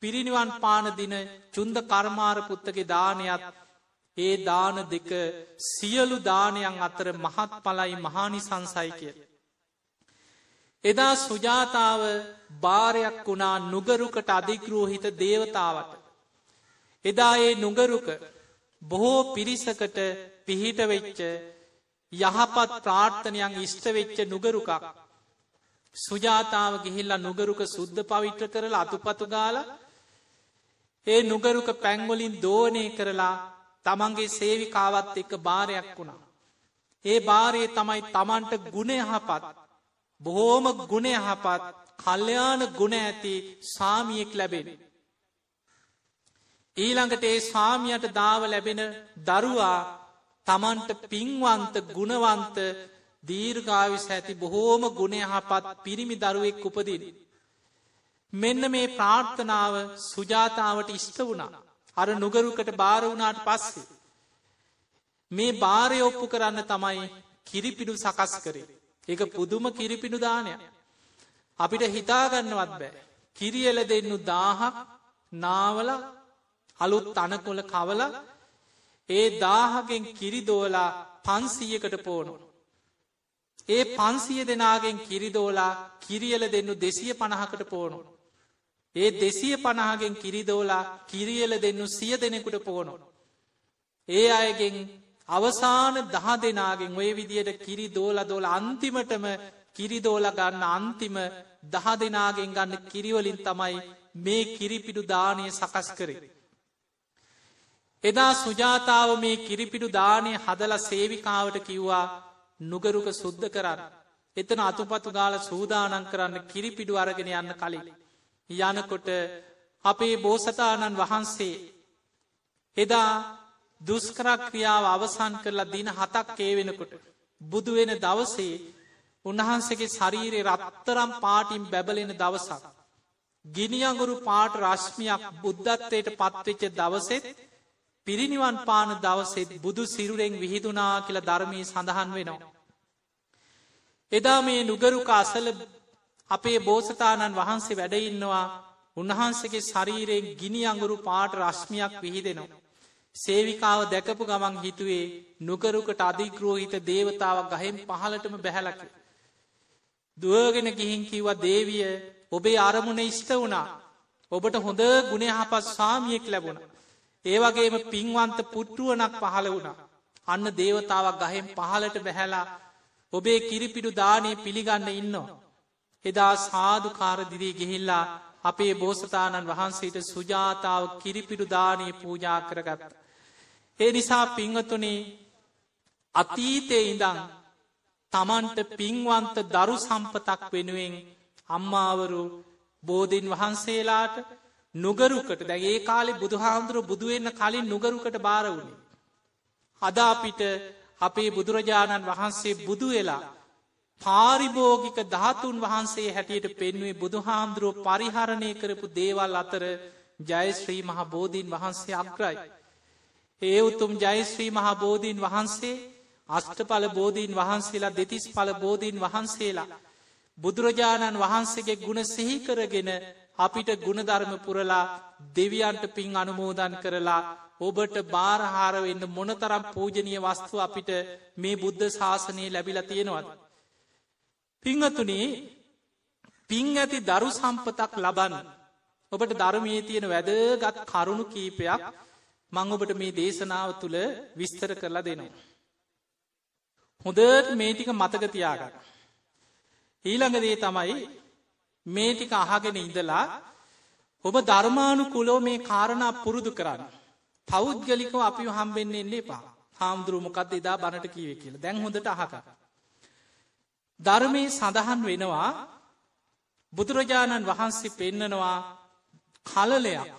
පිරිනිවන් පාන දින චුන්ද කර්මාරපුත්තගේ දානයත් ඒ දාන දෙක සියලු දානයන් අතර මහත් පලයි මහානි සංසයිකය. එදා සුජාතාව භාරයක් වුණා නුගරුකට අධිග්‍රෝහිත දේවතාවට. එදා ඒ නුගරුක බොහෝ පිරිසකට පිහිටවෙච්ච යහපත් ප්‍රාර්ථනයන් ඉෂ්ටවෙච්ච නුගරුකක් සුජාතාව ගිහිල්ලා නුගරුක සුද්ධ පවිත්‍ර කරල අතුපතු ගාල ඒ නුගරුක පැංවලින් දෝනය කරලා තමන්ගේ සේවිකාවත් එක භාරයක් වුණා. ඒ භාරයේ තමයි තමන්ට ගුණයහපත් බොහෝම ගුණයහපත් කල්්‍යයාන ගුණ ඇති සාමියෙක් ලැබෙන. ඊළඟට ඒ ස්වාමියට දාව ලැබෙන දරුවා තමන්ට පින්වන්ත ගුණවන්ත දීර්ගාවිස් ඇති බොහෝම ගුණයහපත් පිරිමි දරුවෙක් උපදින්. මෙන්න මේ ප්‍රාර්ථනාව සුජාතාවට ඉෂ්ට වුණා. අර නුගරුකට භාරවුණට පස්සේ. මේ භාරය ඔප්පු කරන්න තමයි කිරිපිඩු සකස් කරේ. එක පුදුම කිරිපිඩු දානය. අපිට හිතාගන්නවත් බෑ. කිරියල දෙන්නු දාහක් නාවල අලුත් අනකොල කවල ඒ දාහගෙන් කිරිදෝලා පන්සීයකට පෝනුණු. ඒ පන්සිය දෙනාගෙන් කිරිදෝලා කිරියල දෙන්නු දෙසිය පණහකට පෝනුණු. ඒ දෙසිය පණහගෙන් කිරිදෝලා කිරියල දෙන්නු සිය දෙනෙකුට පෝනුණු. ඒ අයගෙන් අවසාන දහ දෙනාගෙන් ඔය විදියට කිරි දෝල දෝල අන්තිමටම කිරිදෝල ගන්න අන්තිම දහ දෙනාගෙන් ගන්න කිරිවලින් තමයි මේ කිරිපිඩු දානය සකස් කරේ. එදා සුජාතාව මේ කිරිපිඩු දානය හදල සේවිකාවට කිව්වා නුගරුක සුද්ධ කරන්න. එතන අතුපතු ගාල සූදානන් කරන්න කිරිපිඩු අරගෙන යන්න කලින්. යනකොට අපේ බෝසතාණන් වහන්සේ. එදා දුස්කරක්‍රියාව අවසන් කරලා දින හතක් ඒ වෙනකොට. බුදුවෙන දවසේ උන්වහන්සගේ ශරීරය රත්තරම් පාටිම් බැබලෙන දවසක්. ගිනිියගුරු පාට රශ්මියයක් බුද්ධත්වයට පත්වෙච්ච දවසෙත් පිරිනිවන් පාන දවසෙත් බුදු සිරුරෙන් විහිදුනා කියල ධර්මී සඳහන් වෙනවා. එදා මේ නුගරුක අසල අපේ බෝසතාණන් වහන්සේ වැඩඉන්නවා උන්වහන්සගේ ශරීරයෙන් ගිනි අඟුරු පාට රශ්මියක් විහිදෙනවා. සේවිකාව දැකපු ගමන් හිතුවේ නුකරුකට අධිග්‍රෝහිත දේවතාවක් ගහෙන් පහලටම බැහැලක. දුවගෙන ගිහින් කිව්වා දේවිය ඔබේ අරමුණ ඉෂ්ට වුණා. ඔබට හොඳ ගුණහපත් සාමියෙක් ලැබුණ. ඒවගේම පින්වන්ත පුට්ටුවනක් පහළ වුණා. අන්න දේවතාවක් ගහෙන් පහලට බැහැලා ඔබේ කිරිපිඩු දානය පිළිගන්න ඉන්නවා. එදා සාධකාරදිරී ගිහිල්ලා අපේ බෝසතාණන් වහන්සේට සුජාතාව කිරිපිඩු දානය පූජා කරගත්ත. ඒ නිසා පිංහතුනේ අතීතය ඉඳං තමන්ට පින්වන්ත දරු සම්පතක් වෙනුවෙන් අම්මාවරු බෝධීන් වහන්සේලාට නුගරුකට දැ ඒ කාලෙ බුදුහාමුදුරුව බුදුවෙන්න කලින් නුගරුකට බාර වුණේ. අදාපිට අපේ බුදුරජාණන් වහන්සේ බුදු වෙලා පාරිභෝගික ධාතුන් වහන්සේ හැටියට පෙන්වේ බුදුහාමුදුරුව පරිහරණය කරපු දේවල් අතර ජයශ්‍රී මහා බෝධීන් වහන්සේ අක්‍රයි. ඒ උතුම් ජයශ්‍රී මහා බෝධීන් වහන්සේ අෂ්ටඵල බෝධීන් වහන්සේලා දෙතිස් පල බෝධීන් වහන්සේලා. බුදුරජාණන් වහන්සේගේ ගුණ සිහිකරගෙන අපිට ගුණධර්ම පුරලා දෙවියන්ට පින් අනුමෝදන් කරලා ඔබට බාරහාරවෙන්න මොනතරම් පූජනය වස්තු අපිට මේ බුද්ධ ශාසනය ලැබිලා තියෙනවද. පිංහතුනේ පින් ඇති දරු සම්පතක් ලබන්න. ඔබට ධර්මයේ තියෙන වැදගත් කරුණු කීපයක් මං ඔබට මේ දේශනාව තුළ විස්තර කරලා දෙනවා. හොඳට මේටික මතකතියාගන්න. ඊළඟදේ තමයි මේ ටික අහගෙන ඉඳලා ඔබ ධර්මානු කුලෝ මේ කාරණා පුරුදු කරන්න. පෞද්ගලිකව අපි හම්බෙන්න්නේ එල්ලේපා හාමුදුරුවමකක්ද එදා බණට කීව කියල දැන් හොඳට අහක. ධර්මය සඳහන් වෙනවා බුදුරජාණන් වහන්සේ පෙන්නනවා කලලයක්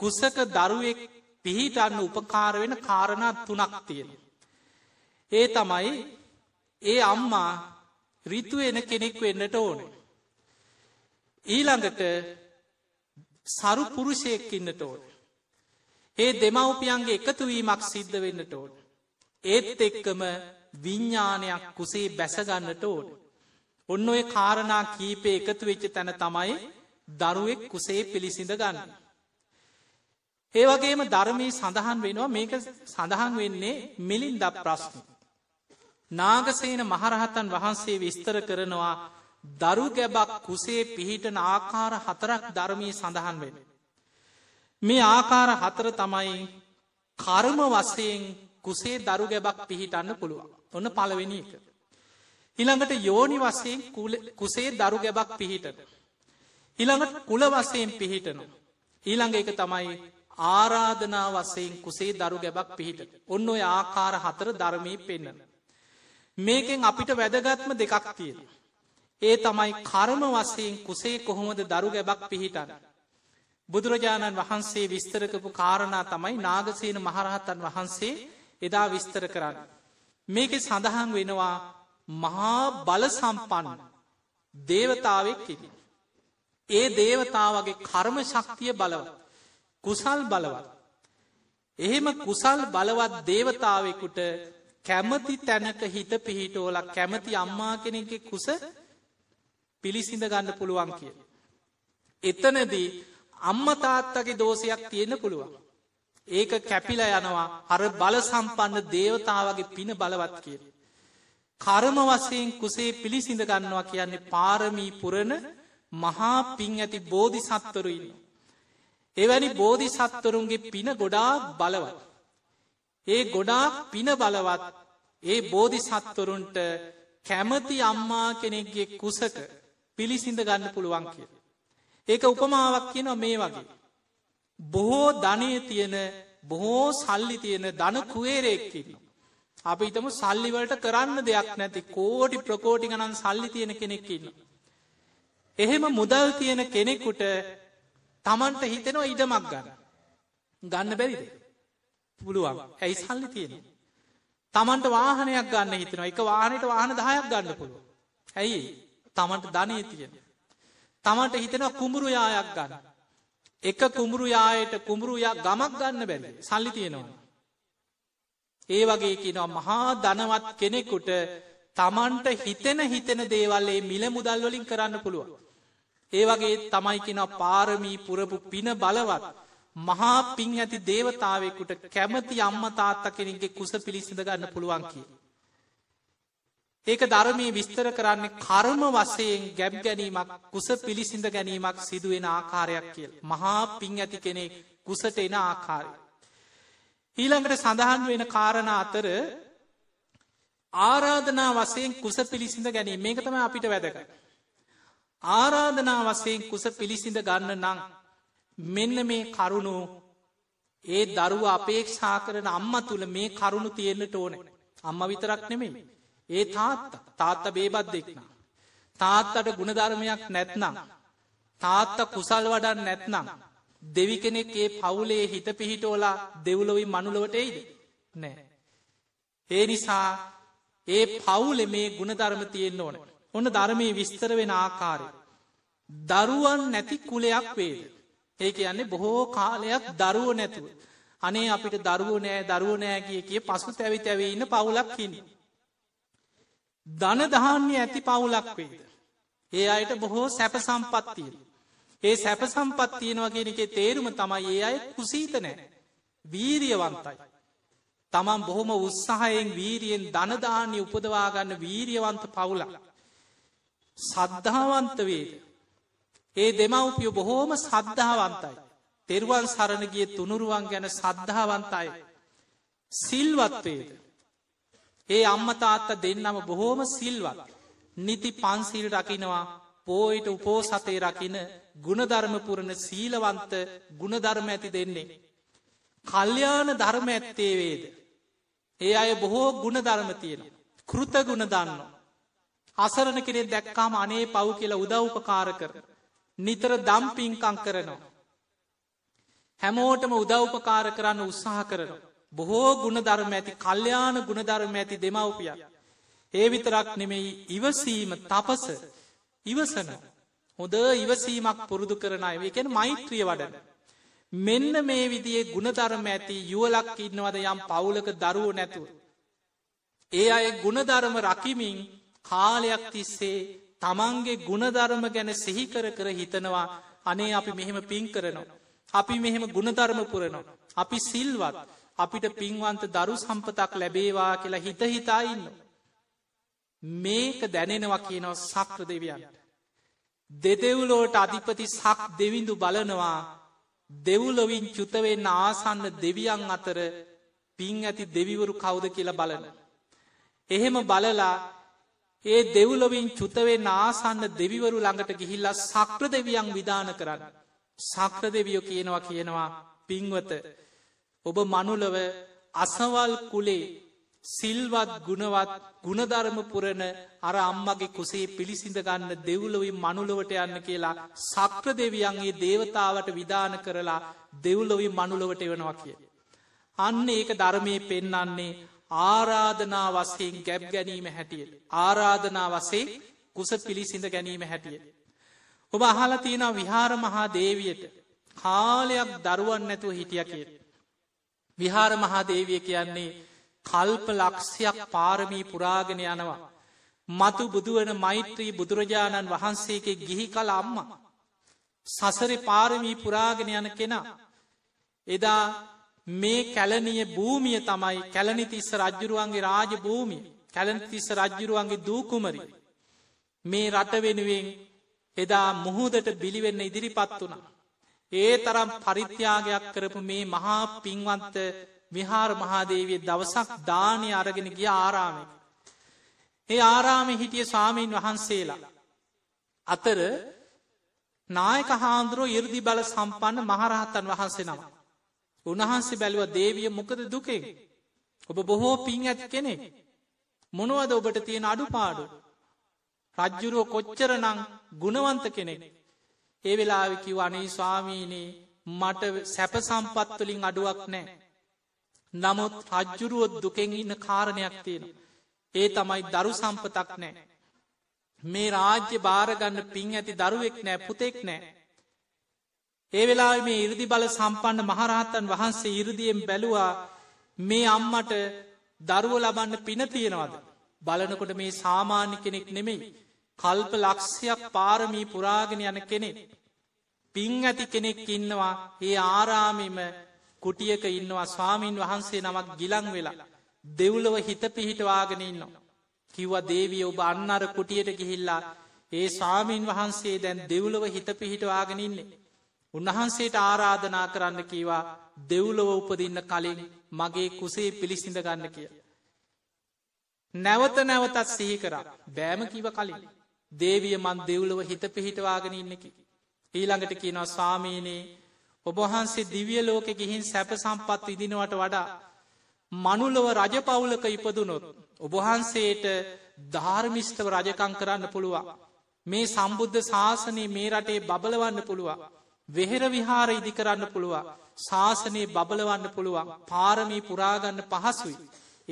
කුසක දරුවෙක් පිහිටන්න උපකාර වෙන කාරණා තුනක් තියෙන. ඒ තමයි ඒ අම්මා රිතු එන කෙනෙක් වෙන්නට ඕනේ. ඊළඟට සරු පුරුෂයෙක් ඉන්නට ඕන. ඒ දෙමව්පියන්ගේ එකතුවීමක් සිද්ධ වෙන්නට ඕන. ඒත් එක්කම විඤ්ඥානයක් කුසේ බැසගන්නට ඕන. ඔන්න ඔය කාරණා කීපය එකතු වෙච්ච තැන තමයි දරුවෙක් කුසේ පිළිසිඳ ගන්න. ඒවගේම ධර්මී සඳහන් වෙනවා මේක සඳහන් වෙන්නේ මිලින් ද ප්‍රශ්න. නාගසේන මහරහතන් වහන්සේ විස්තර කරනවා දරු ගැබක් කුසේ පිහිටන ආකාර හතරක් ධර්මී සඳහන් වෙන. මේ ආකාර හතර තමයි කර්ම වස්සයෙන් කුසේ දරු ගැබක් පිහිටන්න පුළුවන්. ඔන්න පලවෙනි එක. ඉළඟට යෝනි වස්සයෙන් කුසේ දරු ගැබක් පිහිටට. ඉළඟට කුල වස්සයෙන් පිහිටන. ඊළඟ එක තමයි ආරාධනා වස්සයෙන් කුසේ දරු ගැබක් පිහිට. ඔන්න ඔය ආකාර හතර ධර්මී පෙන්න්න. මේකෙන් අපිට වැදගත්ම දෙකක් තියෙන. ඒ තමයි කර්ම වස්සයෙන් කුසේ කොහොමද දරු ගැබක් පිහිටන්න. බුදුරජාණන් වහන්සේ විස්තරකපු කාරණා තමයි නාගසේන මහරහතන් වහන්සේ එදා විස්තර කරන්න. මේක සඳහන් වෙනවා මහා බල සම්පන්න දේවතාවෙක් කිරි. ඒ දේවතාවගේ කර්ම ශක්තිය බලව කුසල් බලවත්. එහෙම කුසල් බලවත් දේවතාවෙකුට කැමති තැනක හිත පිහිටෝල කැමති අම්මා කෙනෙක කුස පිළිසිඳ ගන්න පුළුවන් කිය. එතනදී අම්ම තාත්තගේ දෝෂයක් තියෙන පුළුවන්. ඒක කැපිල යනවා අර බලසම්පන්න දේවතාවගේ පින බලවත් කිය. කරම වසයෙන් කුසේ පිළිසිඳ ගන්නවා කියන්නේ පාරමී පුරණ මහා පින් ඇති බෝධි සත්වරුයින්න. එවැනි බෝධි සත්වරුන්ගේ පින ගොඩාක් බලවත්. ඒ ගොඩාක් පින බලවත් ඒ බෝධි සත්වරුන්ට කැමති අම්මා කෙනෙක්ගේ කුසක පිළිසිඳ ගන්න පුළුවන් කිය. ඒක උපමාවක් කියනවා මේ වගේ. බොහෝ ධනය තියෙන බොහෝ සල්ලි තියෙන ධන කුවේරෙක් කියනවා. අපි ඉතම සල්ලිවලට කරන්න දෙයක් නැති කෝටි ප්‍රකෝටි ගණන් සල්ලි තියෙන කෙනෙක් ඉන්න. එහෙම මුදල් තියෙන කෙනෙකුට තමන්ට හිතෙනවා ඉඩමක් ගන්න. ගන්න බැරිද. පුළුවන් ඇයි සල්ලි තියෙන. තමන්ට වාහනයක් ගන්න හිතෙනවා එක වාහනයට වාහන දායක් ගන්න පුළුව. ඇයි තමන්ට ධනය තියෙන. තමන්ට හිතෙනවා කුමරු යායක් ගන්න. එක කුමරු යායට කුමරු යා ගමක් ගන්න බැලි සල්ලි තියෙනවා. ඒ වගේ කියනවා මහා ධනවත් කෙනෙකුට තමන්ට හිතෙන හිතෙන දේවල්ලේ මිල මුදල් වලින් කරන්න පුළුවන්. ඒ වගේ තමයි කෙන පාරමී පුරපු පින බලවත් මහා පින් ඇති දේවතාවෙකුට කැමති අම්ම තාත්ත කෙනෙගේ කුස පිළිසිඳ ගන්න පුළුවන් කිය. ඒක ධර්මය විස්තර කරන්නේ කර්ම වසයෙන් ගැබ් ගැනීමක් කුස පිළිසිඳ ගැනීමක් සිදුවෙන ආකාරයක් කියල්. මහා පින් ඇති කෙනෙක් කුසට එන ආකාරය. ඊළඟට සඳහන් වෙන කාරණ අතර ආරාධනා වසයෙන් කුස පිළිසිඳ ගැනීම මේක තම අපිට වැදක. ආරාධනා වසයෙන් කුස පිළිසිඳ ගන්න නං මෙන්න මේ කරුණු ඒ දරුව අපේක්ෂා කරන අම්ම තුළ මේ කරුණු තියෙන්න්නට ඕන. අම්ම විතරක් නෙමෙයි. ඒ තාත්තා තාත්ත බේබත් දෙක්නා. තාත්තට ගුණධර්මයක් නැත්නම්. තාත්ත කුසල් වඩන් නැත්නම්. දෙවි කෙනෙක් ඒ පවුලේ හිත පිහිටෝලා දෙව්ලොවි මනුලවට එයිද. නෑ. ඒ නිසා ඒ පවුල මේ ගුණධර්ම තියෙන්න්න ඕන. ඔන්න ධර්මය විස්තර වෙන ආකාරය. දරුවන් නැති කුලයක් වේද. ඒක යන්නේ බොහෝ කාලයක් දරුව නැතුව. අනේ අපිට දරුව නෑ දරුව නෑ කිය කිය පසු තැවි තැවඉන්න පවුලක් හිනි. ධනධාන්‍ය ඇති පවුලක් වෙයිද. ඒ අයට බොහෝ සැප සම්පත්තිය. ඒ සැප සම්පත්තියනවා කියෙන එකේ තේරුම තමයි ඒ අය කුසීත නෑ. වීරියවන්තයි. තමන් බොහොම උත්සාහයෙන් වීරියෙන් ධනධානය උපදවාගන්න වීරියවන්ත පවුලක්. සද්ධාවන්ත වේද. ඒ දෙමවපිය බොහෝම සද්ධාවන්තයි. තෙරුවන් සරණගිය තුනුරුවන් ගැන සද්ධාවන්තයි. සිල්වත්වේද. ඒ අම්මතාත්ත දෙන්නම බොහෝම සිල්වත්. නිති පන්සිල් රකිනවා පෝයිට උපෝසතේ රකින ගුණධර්මපුරණ සීලවන්ත ගුණධර්ම ඇති දෙන්නේ. කල්්‍යාන ධර්ම ඇත්තේවේද. ඒ අය බොහෝ ගුණ ධර්ම තියෙන. කෘත ගුණ දන්නවා. අසරණ කෙනෙ දැක්කාම අනේ පව් කියලා උදව්පකාර කර. නිතර දම්පිංකං කරනවා. හැමෝටම උදව්පකාර කරන්න උත්සාහ කරනවා. බොහෝ ගුණධර්ම ඇති කල්්‍යයාන ගුණධර්ම ඇති දෙමවපිය. ඒ විතරක් නෙමෙයි ඉවසීම තපස ඉවසන හොද ඉවසීමක් පුරුදු කරන අය එකෙන මෛත්‍රිය වඩන. මෙන්න මේ විදිේ ගුණධර්ම ඇති යුවලක් ඉන්නවද යම් පවුලක දරුව නැතුව. ඒ අය ගුණධර්ම රකිමින් කාලයක් තිස්සේ තමන්ගේ ගුණධර්ම ගැන සිහිකර කර හිතනවා අනේ අපි මෙහෙම පින් කරනවා. අපි මෙහෙම ගුණධර්ම පුරනවා. අපි සිල්වත් අපිට පින්වන්ත දරු සම්පතක් ලැබේවා කියලා හිතහිතා ඉන්න. මේක දැනෙනවා කියනව සක්‍ර දෙවියන්ට. දෙදෙව්ලෝට අධිපති සක් දෙවිඳු බලනවා දෙව්ලොවින් චුතවෙන්න ආසන්න දෙවියන් අතර පින් ඇති දෙවිවරු කවුද කියලා බලන. එහෙම බලලා ඒ දෙව්ලොවින් චුතවෙන් ආසන්න දෙවිවරු ළඟට ගිහිල්ලා සක්‍ර දෙවියන් විධාන කරන්න. සක්‍ර දෙවියෝ කියනවා කියනවා පින්වත ඔබ මනුලව අසවල් කුලේ සිල්වත් ගුණවත් ගුණධර්ම පුරණ අර අම්මගේ කුසේ පිළිසිඳ ගන්න දෙව්ලොවින් මනුලොවට යන්න කියලා සක්‍ර දෙවියන්ගේ දේවතාවට විධාන කරලා දෙව්ලොවින් මනුලොවට එවනවා කිය. අන්න ඒක ධර්මය පෙන්නන්නේ ආරාධනා වස්යෙන් ගැබ් ගැනීම හැටියට. ආරාධනා වසේ කුස පිළිසිඳ ගැනීම හැටියට. ඔබ අහලතියෙන විහාර මහා දේවියට කාලයක් දරුවන් නැතුව හිටිය කියට. විහාර මහාදේවිය කියන්නේ කල්ප ලක්ෂයක් පාරමී පුරාගෙන යනවා. මතු බුදුවන මෛත්‍රී බුදුරජාණන් වහන්සේගේ ගිහි කල අම්ම. සසර පාරමී පුරාගෙන යන කෙනා. එදා මේ කැලනිය භූමිය තමයි කැලනිතිස්ස රජ්ජුරුවන්ගේ රාජ භූමිය කැලනිතිස්ස රජ්ජුරුවන්ගේ දූකුමරි. මේ රට වෙනුවෙන් එදා මුහුදට බිලිවෙන්න ඉදිරිපත් වනා. ඒ තරම් පරිත්‍යාගයක් කරපු මේ මහා පින්වන්ත විහාර මහාදේවිය දවසක් දානය අරගෙන ගිය ආරාමක. ඒ ආරාමෙ හිටිය ස්වාමීන් වහන්සේලා. අතර නායක හාන්දුරුව ඉරදි බල සම්පන්න මහරහතන් වහන්සේ නම. උණහන්සේ බැලුව දේවිය මොකද දුකෙන්. ඔබ බොහෝ පින් ඇති කෙනෙ. මොනවද ඔබට තියෙන අඩුපාඩු. රජ්ජුරුව කොච්චර නං ගුණවන්ත කෙනෙක්. ඒ වෙලාවකිව අනේ ස්වාමීනී මට සැප සම්පත්වලින් අඩුවක් නෑ. නමුත් රජ්ජුරුවොත් දුකෙන් ඉන්න කාරණයක් තියෙන. ඒ තමයි දරු සම්පතක් නෑ. මේ රාජ්‍ය භාරගන්න පින් ඇති දරුවෙක් නෑ පුතෙක් නෑ. ඒ වෙලා මේ ඉරදි බල සම්පන්න මහරහතන් වහන්සේ ඉරදියෙන් බැලුවා මේ අම්මට දරුව ලබන්න පින තියෙනවද. බලනකොට මේ සාමාන්‍ය කෙනෙක් නෙමෙයි. කල්ප ලක්ෂයක් පාරමී පුරාගෙන යන කෙනෙක්. පිං ඇති කෙනෙක් ඉන්නවා ඒ ආරාමිම කුටියක ඉන්නවා ස්වාමීන් වහන්සේ නමක් ගිලං වෙලා. දෙව්ලව හිත පිහිටවාගෙන ඉන්නවා. කිව්වා දේවිය ඔබ අන්නර කුටියට ගිහිල්ලා ඒ ස්වාමීන් වහන්සේ දැන් දෙව්ලව හිත පිහිටවාගෙන ඉන්නේ. උන්වහන්සේට ආරාධනා කරන්න කීවා දෙව්ලොව උපදින්න කලින් මගේ කුසේ පිළිසිඳ ගන්න කිය. නැවත නැවතත් සිහිකර බෑම කිව කලින් දේවිය මන් දෙව්ලොව හිත පිහිටවාගෙන ඉන්නකි. ඊළඟට කියනවා ස්වාමීනී ඔබහන්සේ දිවිය ලෝකෙ ගිහින් සැප සම්පත් ඉදිනවට වඩා මනුලව රජපවුලක ඉපදුනොත් ඔබහන්සේට ධාර්මිෂ්ඨව රජකං කරන්න පුළුවන්. මේ සම්බුද්ධ ශාසනයේ මේ රටේ බබලවන්න පුළුවන්. වෙහෙර විහාර ඉදි කරන්න පුළුවන්. ශාසනයේ බබලවන්න පුළුවන් පාරමී පුරාගන්න පහසුයි.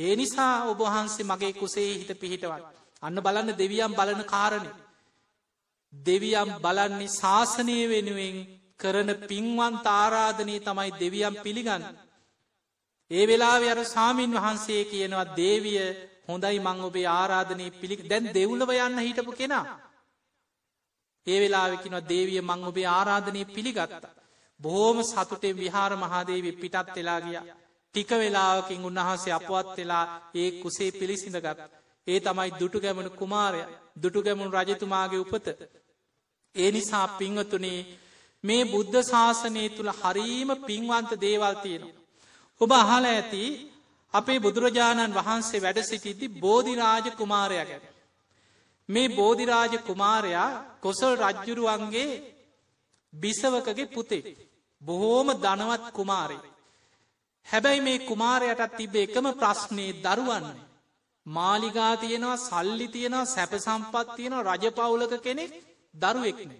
ඒ නිසා ඔබහන්සේ මගේ කුසේ හිත පිහිටවත්. අන්න බලන්න දෙවියම් බලන කාරණය. දෙවියම් බලන්නේ ශාසනය වෙනුවෙන් කරන පින්වන් තාරාධනය තමයි දෙවියම් පිළිගන්න. ඒ වෙලා අර සාමීන් වහන්සේ කියනවා දේවිය හොඳයි මං ඔබේ ආරාධනය පිළි දැන් දෙවුලව යන්න හිටපු කෙනා. ඒ වෙලාවෙකින දේවිය මං ඔබේ ආරාධනය පිළිගත්තා. බොහෝම සතුටේ විහාර මහාදේවි පිටත් වෙලා ගිය. ටික වෙලාවකින් උන්වහන්සේ අපවත් වෙලා ඒ කුසේ පිළිසිඳගත්. ඒ තමයි දුටු ගැමනු කුමාරය දුටු ගැමුණු රජතුමාගේ උපත ඒ නිසා පිංහතුනේ මේ බුද්ධ ශාසනය තුළ හරීම පින්වන්ත දේවල් තියෙනවා. ඔබ අහල ඇති අපේ බුදුරජාණන් වහන්සේ වැඩ සිටිද්දි බෝධිරාජ කුමාරය ගැන. මේ බෝධිරාජ කුමාරයා කොසල් රජ්ජුරුවන්ගේ බිසවකගේ පුතේ. බොහෝම දනවත් කුමාරය. හැබැයි මේ කුමාරයටත් තිබ එකම ප්‍රශ්නය දරුවන්න. මාලිගා තියෙනවා සල්ලි තියෙනවා සැපසම්පත් තියෙනවා රජපවුලක කෙනෙක් දරුවෙක්න.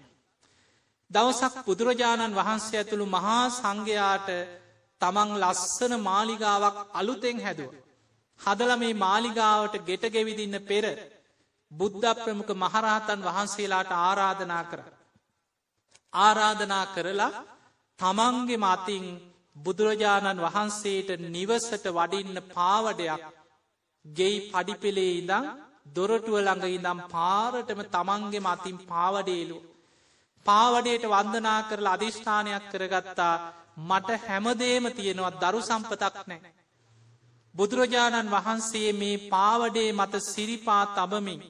දවසක් බුදුරජාණන් වහන්සේ ඇතුළු මහා සංඝයාට තමන් ලස්සන මාලිගාවක් අලුතෙන් හැදුව. හදල මේ මාලිගාවට ගෙටගෙවිදින්න පෙර බුද්ධ ප්‍රමුඛ මහරහතන් වහන්සේලාට ආරාධනා කර. ආරාධනා කරලා තමන්ගේ මතින් බුදුරජාණන් වහන්සේට නිවසට වඩින්න පාවඩයක් ගෙයි පඩිපෙළේ ඉඳං දොරටුව ළඟයි නම් පාරටම තමන්ගෙම අතින් පාවඩේලු. පාවඩයට වන්දනා කරල අධිෂ්ඨානයක් කරගත්තා මට හැමදේම තියෙනවා දරු සම්පතක් නෑ. බුදුරජාණන් වහන්සේ මේ පාවඩේ මත සිරිපා තබමින්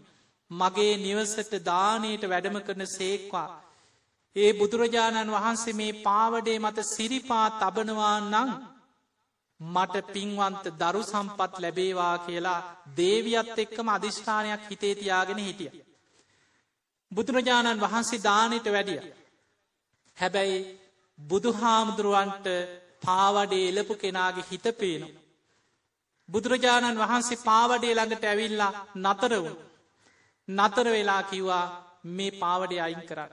මගේ නිවසට දානයට වැඩම කරන සේක්වා. ඒ බුදුරජාණන් වහන්සේ මේ පාවඩේ මත සිරිපා තබනවා නං මට පින්වන්ත දරු සම්පත් ලැබේවා කියලා දේවියත් එක්කම අධිෂ්ඨානයක් හිතේ තියාගෙන හිටිය. බුදුරජාණන් වහන්සේ දානයට වැඩිය. හැබැයි බුදුහාමුදුරුවන්ට පාවඩේ එලපු කෙනාගේ හිත පේනවා. බුදුරජාණන් වහන්සේ පාවඩේ ළඟට ඇවිල්ලා නතරවු. නතර වෙලා කිව්වා මේ පාවඩේ අයින් කරන්න.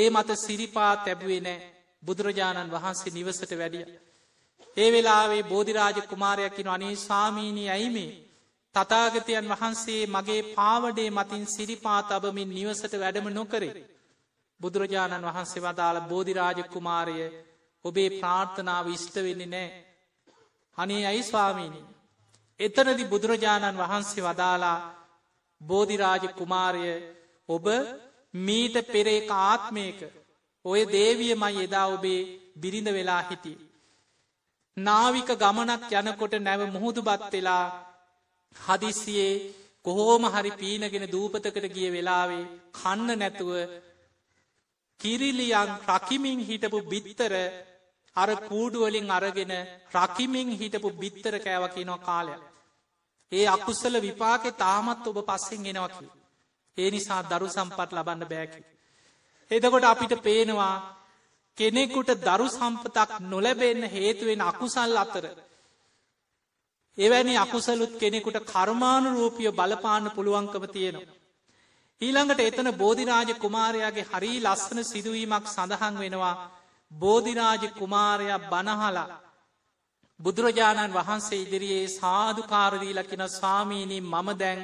ඒ මත සිරිපා තැබුවේ නෑ බුදුරජාණන් වහන්සේ නිවසට වැඩිය. ඒ වෙලාවේ බෝධිරාජ කුමාරයක්කින අනේ ස්වාමීණී ඇයි මේ. තතාගතයන් වහන්සේ මගේ පාවඩේ මතින් සිරිපාත අබමින් නිවසට වැඩම නොකරේ. බුදුරජාණන් වහන්සේ වදාළ බෝධිරාජ කුමාරය ඔබේ ප්‍රාර්ථනාව ඉෂ්ට වෙන්නේ නෑ. අනේ ඇයි ස්වාමීණී. එතනදි බුදුරජාණන් වහන්සේ වදාලා බෝධිරාජ කුමාරය ඔබ මීට පෙරේක ආත්මයක ඔය දේවිය මයි එදා ඔබේ බිරිඳ වෙලා හිටියේ. නාවික ගමනක් යනකොට නැව මුහුදු බත් වෙලා හදිස්සියේ කොහෝම හරි පීනගෙන දූපතකට ගිය වෙලාවේ කන්න නැතුව කිරිලියන් රකිමින් හිටපු බිත්තර අර කූඩුවලින් අරගෙන රකිමින් හිටපු බිත්තර කෑවකිනො කාලය. ඒ අකුස්සල විපාකෙ තාමත් ඔබ පස්සෙන් එෙනවකි. ඒ නිසා දරු සම්පත් ලබන්න බෑකි. එදකොට අපිට පේනවා කෙනෙකුට දරු සම්පතක් නොලැබෙන්න හේතුවෙන් අකුසල් අතර. එවැනි අකුසලුත් කෙනෙකුට කර්මාණු රූපිය බලපාන්න පුළුවන්කම තියෙනවා. ඊළඟට එතන බෝධිරාජ කුමාරයාගේ හරී ලස්සන සිදුවීමක් සඳහන් වෙනවා බෝධිරාජ කුමාරයා බනහලා බුදුරජාණන් වහන්සේ ඉදිරියේ සාධකාරදීලකින ස්වාමීණී මම දැන්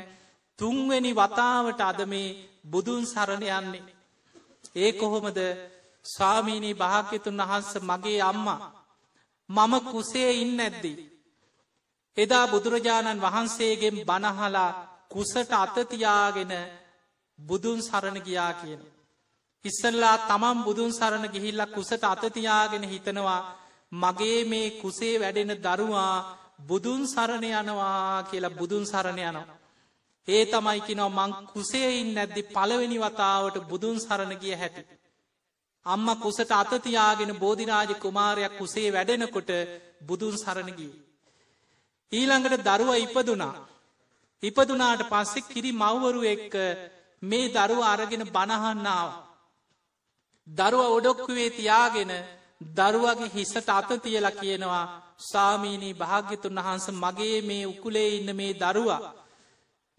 තුන්වෙනි වතාවට අද මේ බුදුන් සරණ යන්නේ. ඒ කොහොමද ස්වාමීණී භාකතුන් වහන්ස මගේ අම්මා මම කුසේ ඉන්න ඇද්දී. එදා බුදුරජාණන් වහන්සේගෙන් බනහලා කුසට අතතියාගෙන බුදුන් සරණ ගියා කියන. ඉස්සල්ලා තමන් බුදුන් සරණ ගිහිල්ලක් කුසට අතතියාගෙන හිතනවා මගේ මේ කුසේ වැඩෙන දරුවා බුදුන් සරණ යනවා කියලා බුදුන් සරණ යනවා. ඒ තමයිකි නො මං කුසේ ඉන්න ඇද්දි පළවෙනි වතාවට බුදුන් සරණ ගිය හැටි. අම්ම කුසට අතතියාගෙන බෝධිරාජ කුමාරයක් කුසේ වැඩෙනකොට බුදුන් සරණගී. ඊළඟට දරුව ඉපදුනා. ඉපදුනාට පස්සෙ කිරි මව්වරු එක්ක මේ දරුව අරගෙන බණහන්නාව. දරුව ඔඩොක්කුවේ තියාගෙන දරුවගේ හිසට අත තියලා කියනවා ස්වාමීනී භාග්‍යතුන් වහන්ස මගේ මේ උකුලේ ඉන්න මේ දරුවා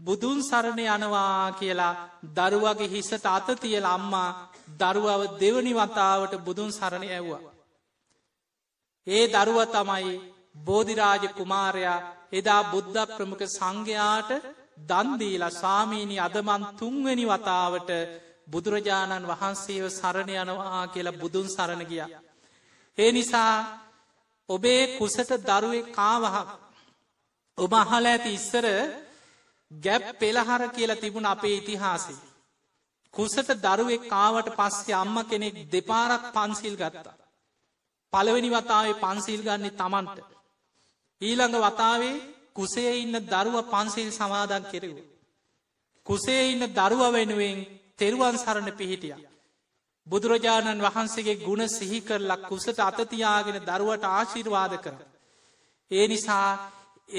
බුදුන් සරණ යනවා කියලා දරුවගේ හිසට අතතියල අම්මා දරුවව දෙවනි වතාවට බුදුන් සරණ ඇව්වා. ඒ දරුව තමයි බෝධිරාජ කුමාරයා එදා බුද්ධ ප්‍රමුඛ සංඝයාට දන්දීලා සාමීනි අදමන් තුන්වැනි වතාවට බුදුරජාණන් වහන්සේව සරණ යනවා කියලා බුදුන් සරණ ගිය. ඒ නිසා ඔබේ කුසට දරුවේ කාවහ ඔබ අහල ඇති ඉස්සර ගැප් පෙළහර කියලා තිබුණ අපේ ඉතිහාසි. කුසට දරුවෙක් කාවට පස්සේ අම්ම කෙනෙක් දෙපාරක් පන්සිල් ගත්තා. පළවෙනි වතාවේ පන්සිල් ගන්නේ තමන්ට. ඊළඟ වතාවේ කුසේ ඉන්න දරුව පන්සිල් සමාදන් කෙරෙව. කුසේ ඉන්න දරුව වෙනුවෙන් තෙරුවන් සරණ පිහිටිය. බුදුරජාණන් වහන්සේගේ ගුණ සිහිකරලක් කුසට අතතියාගෙන දරුවට ආශිර්වාද කර. ඒ නිසා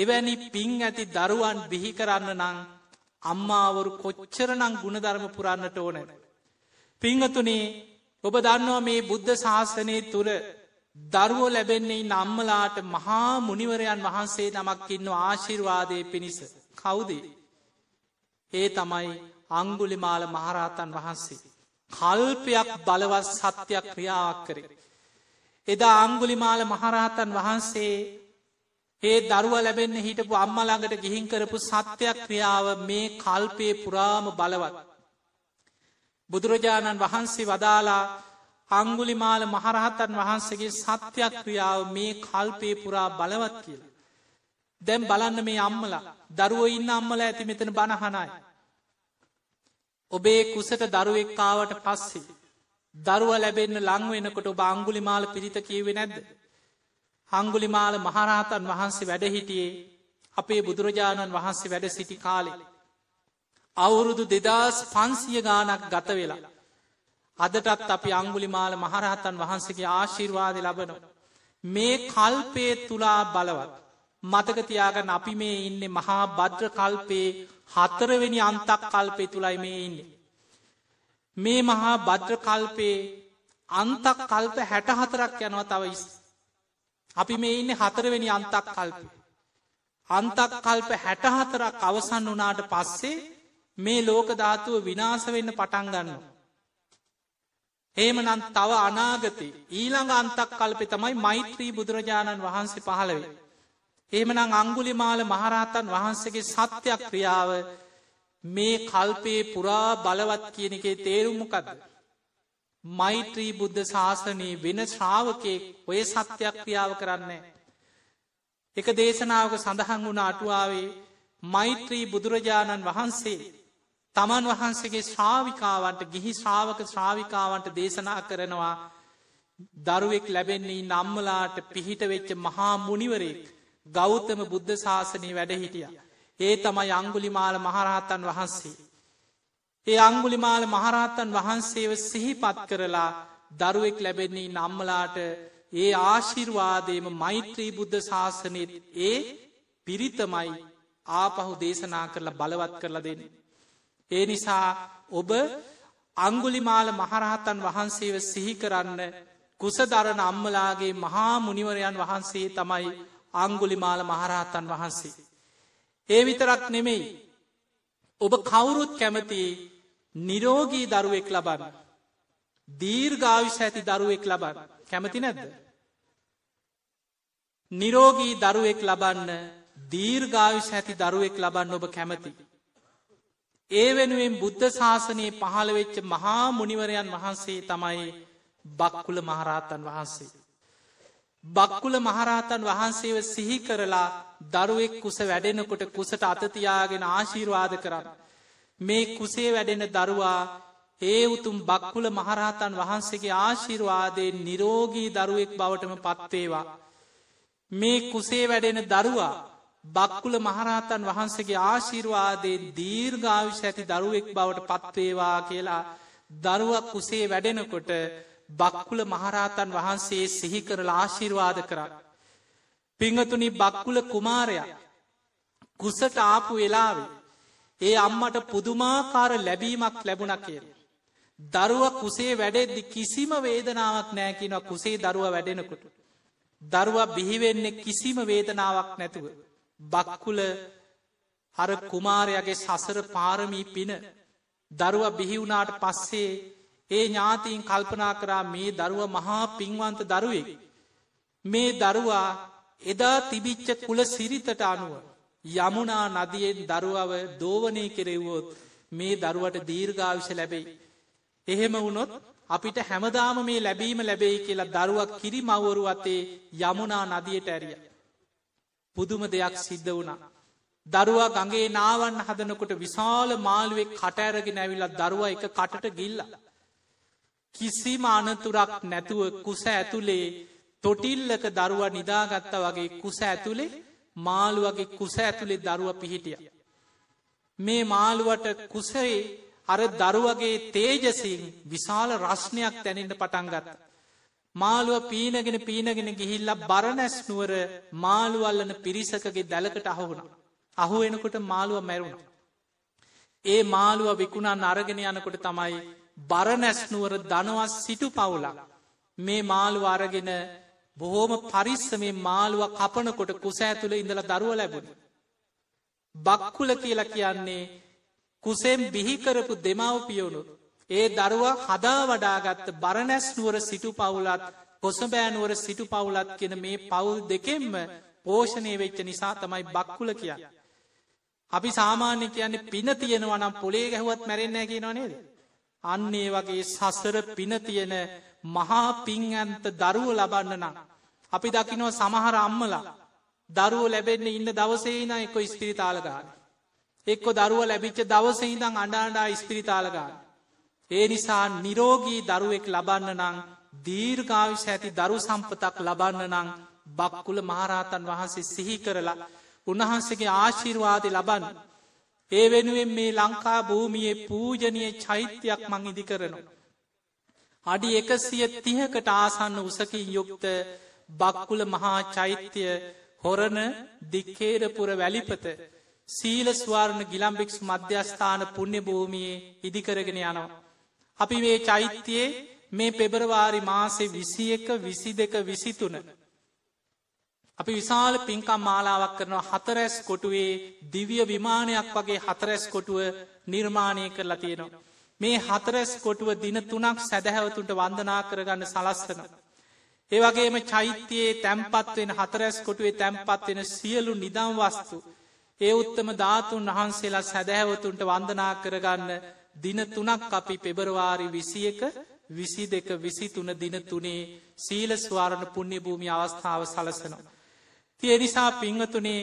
එවැනි පින් ඇති දරුවන් බිහි කරන්න නං අම්මාවරු කොච්චරනං ගුණධර්ම පුරන්නට ඕනැ. පිංහතුනේ ඔබ දන්නවා මේ බුද්ධ ශාසනය තුර දරුවෝ ලැබෙන්නේ නම්මලාට මහා මුනිවරයන් වහන්සේ නමක් ඉන්න ආශිර්වාදය පිණිස කවුදේ. ඒ තමයි අංගුලිමාල මහරහතන් වහන්සේ. කල්පයක් බලවත් සත්‍යයක් ක්‍රියාවක් කරේ. එදා අංගුලිමාල මහරහතන් වහන්සේ ඒ දරුව ලැබෙන්න හිටපු අම්ම ළඟට ගිහින් කරපු සත්‍යයක් ක්‍රියාව මේ කල්පයේ පුරාම බලවත්. බුදුරජාණන් වහන්සේ වදාලා අංගුලිමාල මහරහතන් වහන්සගේ සත්‍යයක් ක්‍රියාව මේ කල්පේ පුරා බලවත් කියලා. දැම් බලන්න මේ අම්මලා දරුව ඉන්න අම්මල ඇති මෙතන බණහනයි. ඔබේ කුසට දරුවෙක්කාවට පස්සේ. දරුව ලැබෙන්න ලංවෙනකොට බංගුලිමාල පිරිත කියවේ නැද්ද. හංගුලිමාල මහරහතන් වහන්සේ වැඩහිටියේ අපේ බුදුරජාණන් වහන්සේ වැඩ සිටි කාලෙ. අවුරුදු දෙදස් පන්සිය ගානක් ගත වෙලා. අදටත් අපි අංගුලිමාල මහරහතන් වහන්සේගේ ආශිර්වාද ලබනවා. මේ කල්පේ තුලා බලවත්. මතකතියාගන්න අපි මේ ඉන්න මහා බද්‍ර කල්පේ හතරවෙනි අන්තක් කල්පේ තුළයි මේ ඉන්නේ. මේ මහා බද්‍ර කල්පේ අන්තක් කල්ප හැටහතරක් යනවා තවයිස්. අපි මේ ඉන්න හතරවෙනි අන්තක් කල්ප. අන්තක් කල්ප හැටහතරක් අවසන් වනාට පස්සේ මේ ලෝකධාතුව විනාස වෙන්න පටන් ගන්නවා. ඒමනන් තව අනාගති ඊළඟ අන්තක් කල්පෙ තමයි මෛත්‍රී බුදුරජාණන් වහන්සේ පහළවේ. ඒමනං අංගුලිමාල මහරහතන් වහන්සගේ සත්‍යයක් ක්‍රියාව මේ කල්පයේ පුරා බලවත් කියන එකේ තේරුම්මකද. මෛත්‍රී බුද්ධ ශාසනයේ වෙන ශ්‍රාවකයෙක් ඔය සත්‍යයක් ක්‍රියාව කරන්නේ. එක දේශනාවක සඳහන් වුණ අටුවාවේ මෛත්‍රී බුදුරජාණන් වහන්සේ තමන් වහන්සේගේ ශ්‍රාවිකාවන්ට ගිහි ශ්‍රාවක ශ්‍රාවිකාවන්ට දේශනා කරනවා දරුවෙක් ලැබෙන්නේ නම්මලාට පිහිට වෙච්ච මහා මුනිවරෙක් ගෞතම බුද්ධ ශාසනය වැඩහිටිය. ඒ තමයි අංගුලිමාල මහරහතන් වහන්සේ. ඒ අංගුලිමාල මහරහත්තන් වහන්සේව සිහිපත් කරලා දරුවෙක් ලැබෙන්නේ නම්මලාට ඒ ආශිර්වාදයම මෛත්‍රී බුද්ධ ශාසනයත් ඒ පිරිතමයි ආපහු දේශනා කරලා බලවත් කරලා දෙන්න. ඒ නිසා ඔබ අංගුලිමාල මහරහතන් වහන්සේව සිහි කරන්න කුසදරන අම්මලාගේ මහා මුනිවරයන් වහන්සේ තමයි අංගුලිමාල මහරහතන් වහන්සේ. ඒ විතරක් නෙමෙයි. ඔබ කවුරුත් කැමති නිරෝගී දරුවෙක් ලබන්න. දීර්ගාවිශ ඇති දරුවෙක් ලබන්න කැමති නැද්ද. නිරෝගී දරුවෙක් ලබන්න දීර්ගාවිශ ඇති දරුවෙක් ලබන්න ඔබ කැමති. ඒ වෙනුවෙන් බුද්ධ ශාසනයේ පහළවෙච්ච මහා මුනිවරයන් වහන්සේ තමයි බක්කුල මහරහතන් වහන්සේ. බක්කුල මහරහතන් වහන්සේව සිහි කරලා දරුවෙක් කුස වැඩෙනකොට කුසට අතතියාගෙන ආශීර්වාද කරන්න. මේ කුසේ වැඩෙන දරුවා ඒ උතුම් බක්කුල මහරහතන් වහන්සේගේ ආශිරවාදයෙන් නිරෝගී දරුවෙක් බවටම පත්තේවා. මේ කුසේ වැඩෙන දරුවා බක්කුල මහරහතන් වහන්සේගේ ආශිර්වාදයෙන් දීර්ඝාවිශ ඇති දරුවෙක් බවට පත්වේවා කියලා දරුවක් කුසේ වැඩෙනකොට බක්කුල මහරහතන් වහන්සේ සිහි කරලා ආශිර්වාද කරන්න. පිංහතුනි බක්කුල කුමාරයා කුසට ආපු වෙලාවේ ඒ අම්මට පුදුමාකාර ලැබීමක් ලැබුණ කියල. දරුව කුසේ වැඩෙද්දි කිසිම වේදනාවක් නෑකිනව කුසේ දරුව වැඩෙනකොට. දරුවා බිහිවෙන්නේ කිසිම වේදනාවක් නැතුව. බක්කුල අර කුමාරයගේ සසර පාරමී පින දරුව බිහිවුණාට පස්සේ ඒ ඥාතීන් කල්පනා කරා මේ දරුව මහා පින්වන්ත දරුවෙක්. මේ දරුවා එදා තිබිච්ච කුල සිරිතට අනුව යමුනා නදියෙන් දරුවව දෝවනය කෙරෙව්වොත් මේ දරුවට දීර්ඝාවිෂ ලැබෙයි. එහෙම වුණොත් අපිට හැමදාම මේ ලැබීම ලැබෙයි කියලා දරුවක් කිරි මවරු අතේ යමුනා නදියට ඇරිය. පුදුම දෙයක් සිද්ධ වුණා. දරුවා ගගේ නාවන් හදනකොට විශාල මාළුවෙක් කටඇරගෙන ඇවිලත් දරුවා එක කටට ගිල්ල. කිසිම අනතුරක් නැතුව කුස ඇතුළේ තොටිල්ලක දරුවා නිදාගත්ත වගේ කුස ඇතුළේ මාළුවගේ කුස ඇතුළේ දරුව පිහිටිය. මේ මාළුවට කුසරේ අර දරුවගේ තේජසින් විශාල රශ්නයක් තැනෙන්ට පටන් ගත්ත. මාළුව පීනගෙන පීනගෙන ගිහිල්ල බරණැස්නුවර මාළුවල්ලන පිරිසකගේ දැලකට අහුුණ. අහු එනකොට මාළුව මැරුණ. ඒ මාළුව විකුණා නරගෙන යනකොට තමයි බරණැස්නුවර දනවත් සිටු පවුලක්. මේ මාළු අරගෙන බොහෝම පරිස්සමේ මාළුව කපනකොට කුස ඇතුළ ඉඳල දරුව ලැබුණ. බක්කුල කියලා කියන්නේ කුසෙම් බිහිකරපු දෙමවපියවුණු. ඒ දරුවා හදා වඩාගත්ත බරණැස්නුවර සිටු පවුලත් කොසබෑනුවර සිටු පවුලත් කියෙන මේ පවුල් දෙකෙන්ම පෝෂණය වෙච්ච නිසා තමයි බක්කුල කිය. අපි සාමාන්‍ය කියන්නේ පින තියෙනවා නම් පොලේ ගැහුවත් මැරෙන්නෑ කිය නොනේද. අන්නේ වගේ සසර පින තියෙන මහා පින් ඇන්ත දරුව ලබන්න නම්. අපි දකිනව සමහර අම්මලා දරුව ලැබෙන්න ඉන්න දවසේන එක්ක ස්පිරිතාලගාන. එක්ක දරුව ලැබිච්ච දවසහිදං අඩාඩා ස්පිරිතාලගාන. ඒ නිසා නිරෝගී දරුවෙක් ලබන්න නං දීර්ගාවිශ ඇති දරු සම්පතක් ලබන්න නං බක්කුල මහරහතන් වහන්සේ සිහි කරලා උන්වහන්සගේ ආශිර්වාද ලබන්න. ඒ වෙනුවෙන් මේ ලංකා භූමියේ පූජනය චෛත්‍යයක් මං ඉදි කරනවා. අඩි එකසිය තිහකට ආසන්න උසකින් යුක්ත බක්කුල මහා චෛත්‍යය හොරණ දික්කේරපුර වැලිපත සීල ස්වාරණ ගිලම්භික්ෂ මධ්‍යස්ථාන පුුණ්‍ය භූමියයේ ඉදිකරගෙන යනවා. අපි මේ චෛත්‍යයේ මේ පෙබරවාරි මාසේ විසි එක විසි දෙක විසිතුන. අපි විශාල පින්කම් මාලාවක් කරනවා හතරැස් කොටුවේ දිවිය විමානයක් වගේ හතරැස් කොටුව නිර්මාණය කරලා තියෙනවා. මේ හතරැස් කොටුව දින තුනක් සැදැහැවතුන්ට වන්දනා කරගන්න සලස්සන. ඒවගේම චෛත්‍යයේ තැම්පත්වෙන හතරැස් කොටුවේ තැම්පත්වෙන සියලු නිදම් වස්තු. ඒ උත්තම ධාතුන් වහන්සේලා සැදැහැවතුන්ට වන්දනා කරගන්න දින තුනක් අපි පෙබරවාරි විසියක විසි දෙක විසිතුන දින තුනේ සීල ස්වාරණ පුුණ්‍යභූමි අවස්ථාව සලසනවා. තිය නිසා පිංහතුනේ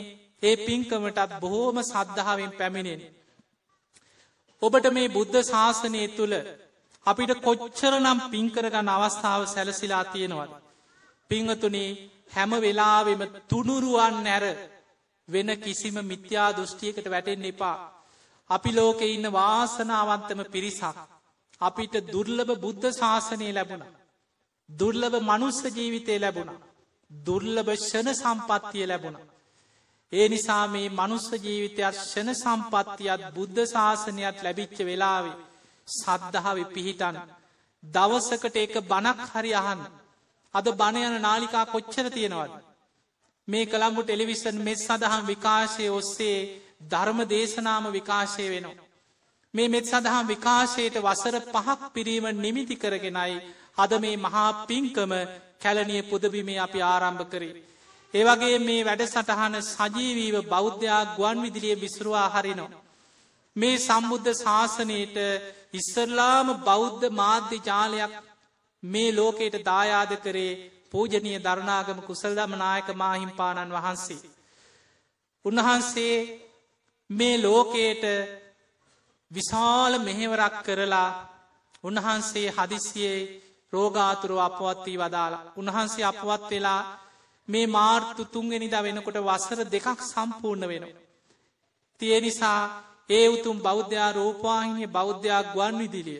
ඒ පින්කමටත් බොහෝම සද්ධාවෙන් පැමිණෙන. ඔබට මේ බුද්ධ ශාසනය තුළ අපිට කොච්චර නම් පින්කරගන්න අවස්ථාව සැලසිලා තියෙනවද. පිංහතුනේ හැම වෙලාවෙම තුනුරුවන් නැර වෙන කිසිම මිත්‍යා දෘෂ්ටියකට වැටෙන් එපා. අපි ලෝකෙ ඉන්න වාසනාවන්තම පිරිසක්. අපිට දුර්ලභ බුද්ධ ශාසනය ලැබුණ. දුර්ලභ මනුස්ස ජීවිතය ලැබුණ. දුර්ලභ ෂණ සම්පත්තිය ලැබුණා. ඒ නිසා මේ මනුස්ස ජීවිතයක් ෂණ සම්පත්තියත් බුද්ධ ශාසනයක් ලැබිච්ච වෙලාවේ සද්ධාව පිහිටන් දවසකට එක බණක් හරි අහන් අද බණයන නාලිකා කොච්චර තියෙනවද. මේ කළම්ඹු ටෙලිවිසන් මෙත් සඳහම් විකාශය ඔස්සේ ධර්ම දේශනාම විකාශය වෙනවා. මේ මෙත් සඳහම් විකාශයට වසර පහක් පිරීම නිමිති කරගෙනයි අද මේ මහා පින්කම කැලනිය පුදබිමේ අපි ආරම්භ කරේ. ඒවගේ මේ වැඩසටහන සජීවීව බෞද්ධයා ගුවන් විදිලිය විසුරවා හරිනවා. මේ සම්බුද්ධ ශාසනයට ඉස්සරලාම බෞද්ධ මාධ්‍ය ජාලයක් මේ ලෝකයට දායාද කරේ පූජනය දරුණාගම කුසල්දම නායක මාහිම්පාණන් වහන්සේ. උන්වහන්සේ මේ ලෝකයට විශාල මෙහෙවරක් කරලා උන්වහන්සේ හදිසියේ රෝගාතුරු අපවත්වී වදාලා උන්වහන්සේ අපවත් වෙලා මේ මාර්තු තුන්ගෙනිදා වෙනකොට වසර දෙකක් සම්පූර්ණ වෙනවා. තිය නිසා ඒ උතුම් බෞද්ධයා රෝපවාහිනය බෞද්ධයක් ගුවන් විදිලිය.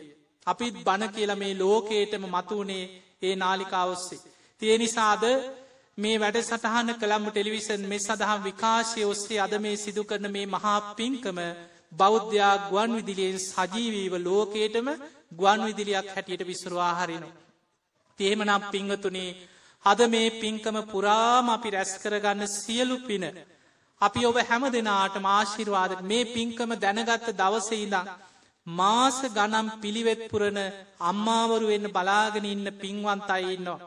අපිත් බණ කියල මේ ලෝකේටම මතුවනේ ඒ නාලිකාවස්සේ. තිය නිසාද මේ වැඩ සටහන කළම්ම ටෙලිවිසන් මේ සඳහා විකාශය ඔස්සේ අද මේ සිදු කරන මේ මහා පින්කම බෞද්ධයා ගුවන් විදිලියෙන් සජීවීව ලෝකේටම ගුවන් විදිලියක් හැටියට විසුරවා හරිනවා. තියමනම් පිංහතුනේ අද මේ පින්කම පුරාම අපි රැස් කරගන්න සියලු පින. අපි ඔබ හැම දෙනාට මාශිර්වාද මේ පින්කම දැනගත්ත දවසයිදා. මාස ගනම් පිළිවෙත් පුරණ අම්මාවරු වෙන්න බලාගෙන ඉන්න පින්වන්ත අය ඉන්නවා.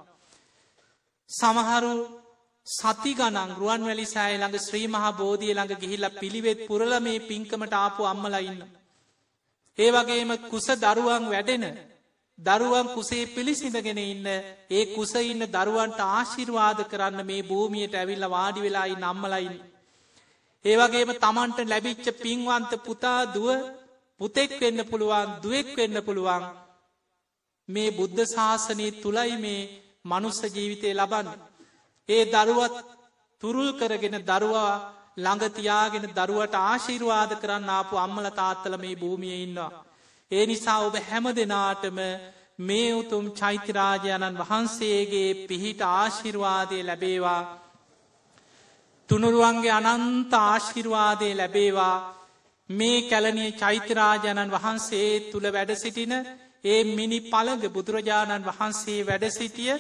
සමහරු සති ගනන් රුවන් වැලි සෑය ළඟ ශ්‍රී මහා බෝධිය ළඟ ගිහිල්ල පිළිවෙත් පුරල මේ පින්කමට ආපු අම්මලඉන්න. ඒ වගේම කුස දරුවන් වැඩෙන දරුවන් කුසේ පිළිසිඳගෙන ඉන්න ඒ කුස ඉන්න දරුවන්ට ආශිර්වාද කරන්න මේ භූමියයට ඇවිල්ල වාඩි වෙලායි නම්මලයින්. ඒවගේම තමන්ට ලැබිච්ච පින්වන්ත පුතා දුව පුතෙක් වෙන්න පුළුවන් දුවෙක් වෙන්න පුළුවන් මේ බුද්ධ ශාසනයේ තුළයි මේ මනුස්ස ජීවිතය ලබන්න. ඒ දරුවත් තුරුල් කරගෙන දරුවා ළඟතියාගෙන දරුවට ආශිර්වාද කරන්න ආපු අම්මල තාත්තල මේ භූමිය ඉන්නවා. ඒ නිසා ඔබ හැම දෙනාටම මේ උතුම් චෛත්‍යරාජාණන් වහන්සේගේ පිහිට ආශිර්වාදය ලැබේවා. තුනුරුවන්ගේ අනන්ත ආශිර්වාදය ලැබේවා මේ කැලනිය චෛත්‍යරාජාණන් වහන්සේ තුළ වැඩසිටින ඒ මිනි පළඟ බුදුරජාණන් වහන්සේ වැඩසිටිය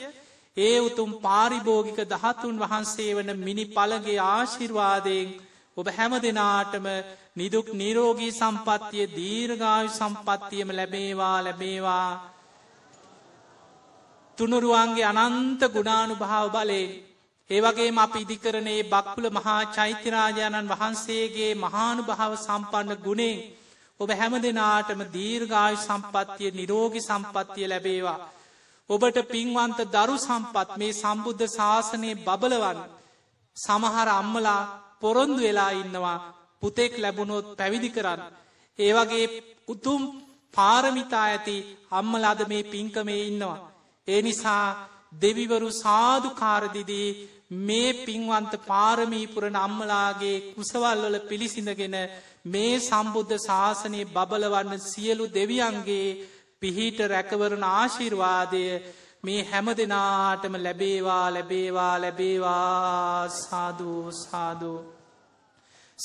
ඒ උතුම් පාරිභෝගික දහතුන් වහන්සේ වන මිනි පළගේ ආශිර්වාදයෙන් ඔබ හැම දෙනාටම නිදුක් නිරෝගී සම්පත්තිය දීර්ඝායු සම්පත්තියම ලැබේවා ලැබේවා තුනුරුවන්ගේ අනන්ත ගුණානුභාව බලේ ඒවගේම අප ඉදිකරණේ බක්කුල මහා චෛත්‍යරාජාණන් වහන්සේගේ මහානුභාව සම්පන්න ගුණේ ඔබ හැම දෙනාටම දීර්ඝායු සම්පත්තිය නිරෝගි සම්පත්තිය ලැබේවා ඔබට පින්වන්ත දරු සම්පත් මේ සම්බුද්ධ ශාසනය බබලවන් සමහර අම්මලා පොරොන්දු වෙලා ඉන්නවා පුතෙක් ලැබුණොත් පැවිදි කරන්න. ඒවගේ උතුම් පාරමිතා ඇති අම්මලාද මේ පින්කමේ ඉන්නවා. ඒ නිසා දෙවිවරු සාධකාරදිදී මේ පින්වන්ත පාරමීපුරණ අම්මලාගේ කුසවල්වල පිළිසිඳගෙන මේ සම්බුද්ධ ශාසනය බබලවන්න සියලු දෙවියන්ගේ පිහිට රැකවරණ ආශිර්වාදය මේ හැම දෙනාටම ලැබේවා ලැබේවා ලැබේවා සාධූ සාධූ.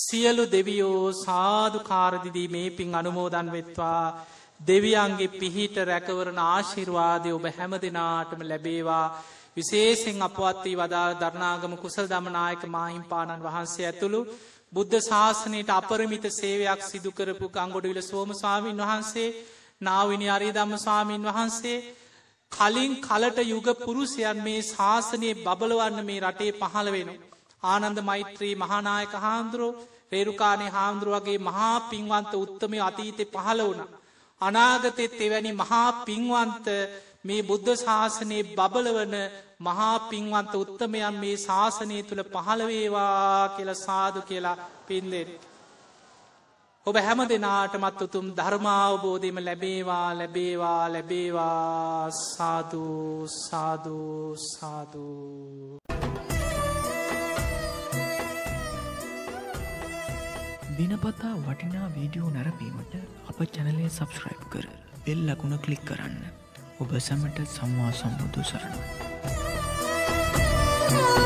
සියලු දෙවියෝ සාධකාරදිදී මේ පින් අනුමෝදන් වෙත්වා දෙවියන්ගේ පිහිට රැකවරණ ආශිර්වාදය ඔබ හැම දෙනාටම ලැබේවා විශේසිෙන් අපවත්වී වදාළ දරණාගම කුසල් දමනායක මහිම්පාණන් වහන්සේ ඇතුළු බුද්ධ ශාසනයට අපරමිත සේවයක් සිදුකරපු අංගොඩවිල සෝම ස්වාමීන් වහන්සේ නාවිනි අරී ධම්ම ස්වාමීන් වහන්සේ කලින් කලට යුග පුරුෂයන් මේ ශාසනය බබලවන්න මේ රටේ පහළ වෙන. ආනන්ද මෛත්‍රී මහනායක හාන්දුරෝ රේරුකාණය හාමුදුරුවගේ මහා පින්වන්ත උත්තමය අතීතය පහළ වුණ. අනාගතෙත් එවැනි මහා පින්වන්ත මේ බුද්ධ ශාසනයේ බබලවන මහා පින්වන්ත උත්තමයන් මේ ශාසනය තුළ පහළවේවා කියල සාදු කියලා පින්දෙන්නේ. ඔබ හැම දෙනාටමත් උතුම් ධර්මාවබෝධීම ලැබේවා ලැබේවා ලැබේවා සාධූ සාධූ සාධූ. දිනපතා වටිනා වීඩියෝ නැරපීමට අප චැනලේ සබස්ක්‍රයිබ් කර එල් ලකුණ කලික් කරන්න. ඔබ සැමට සම්වා සම්බුදු සරණ. Thank you.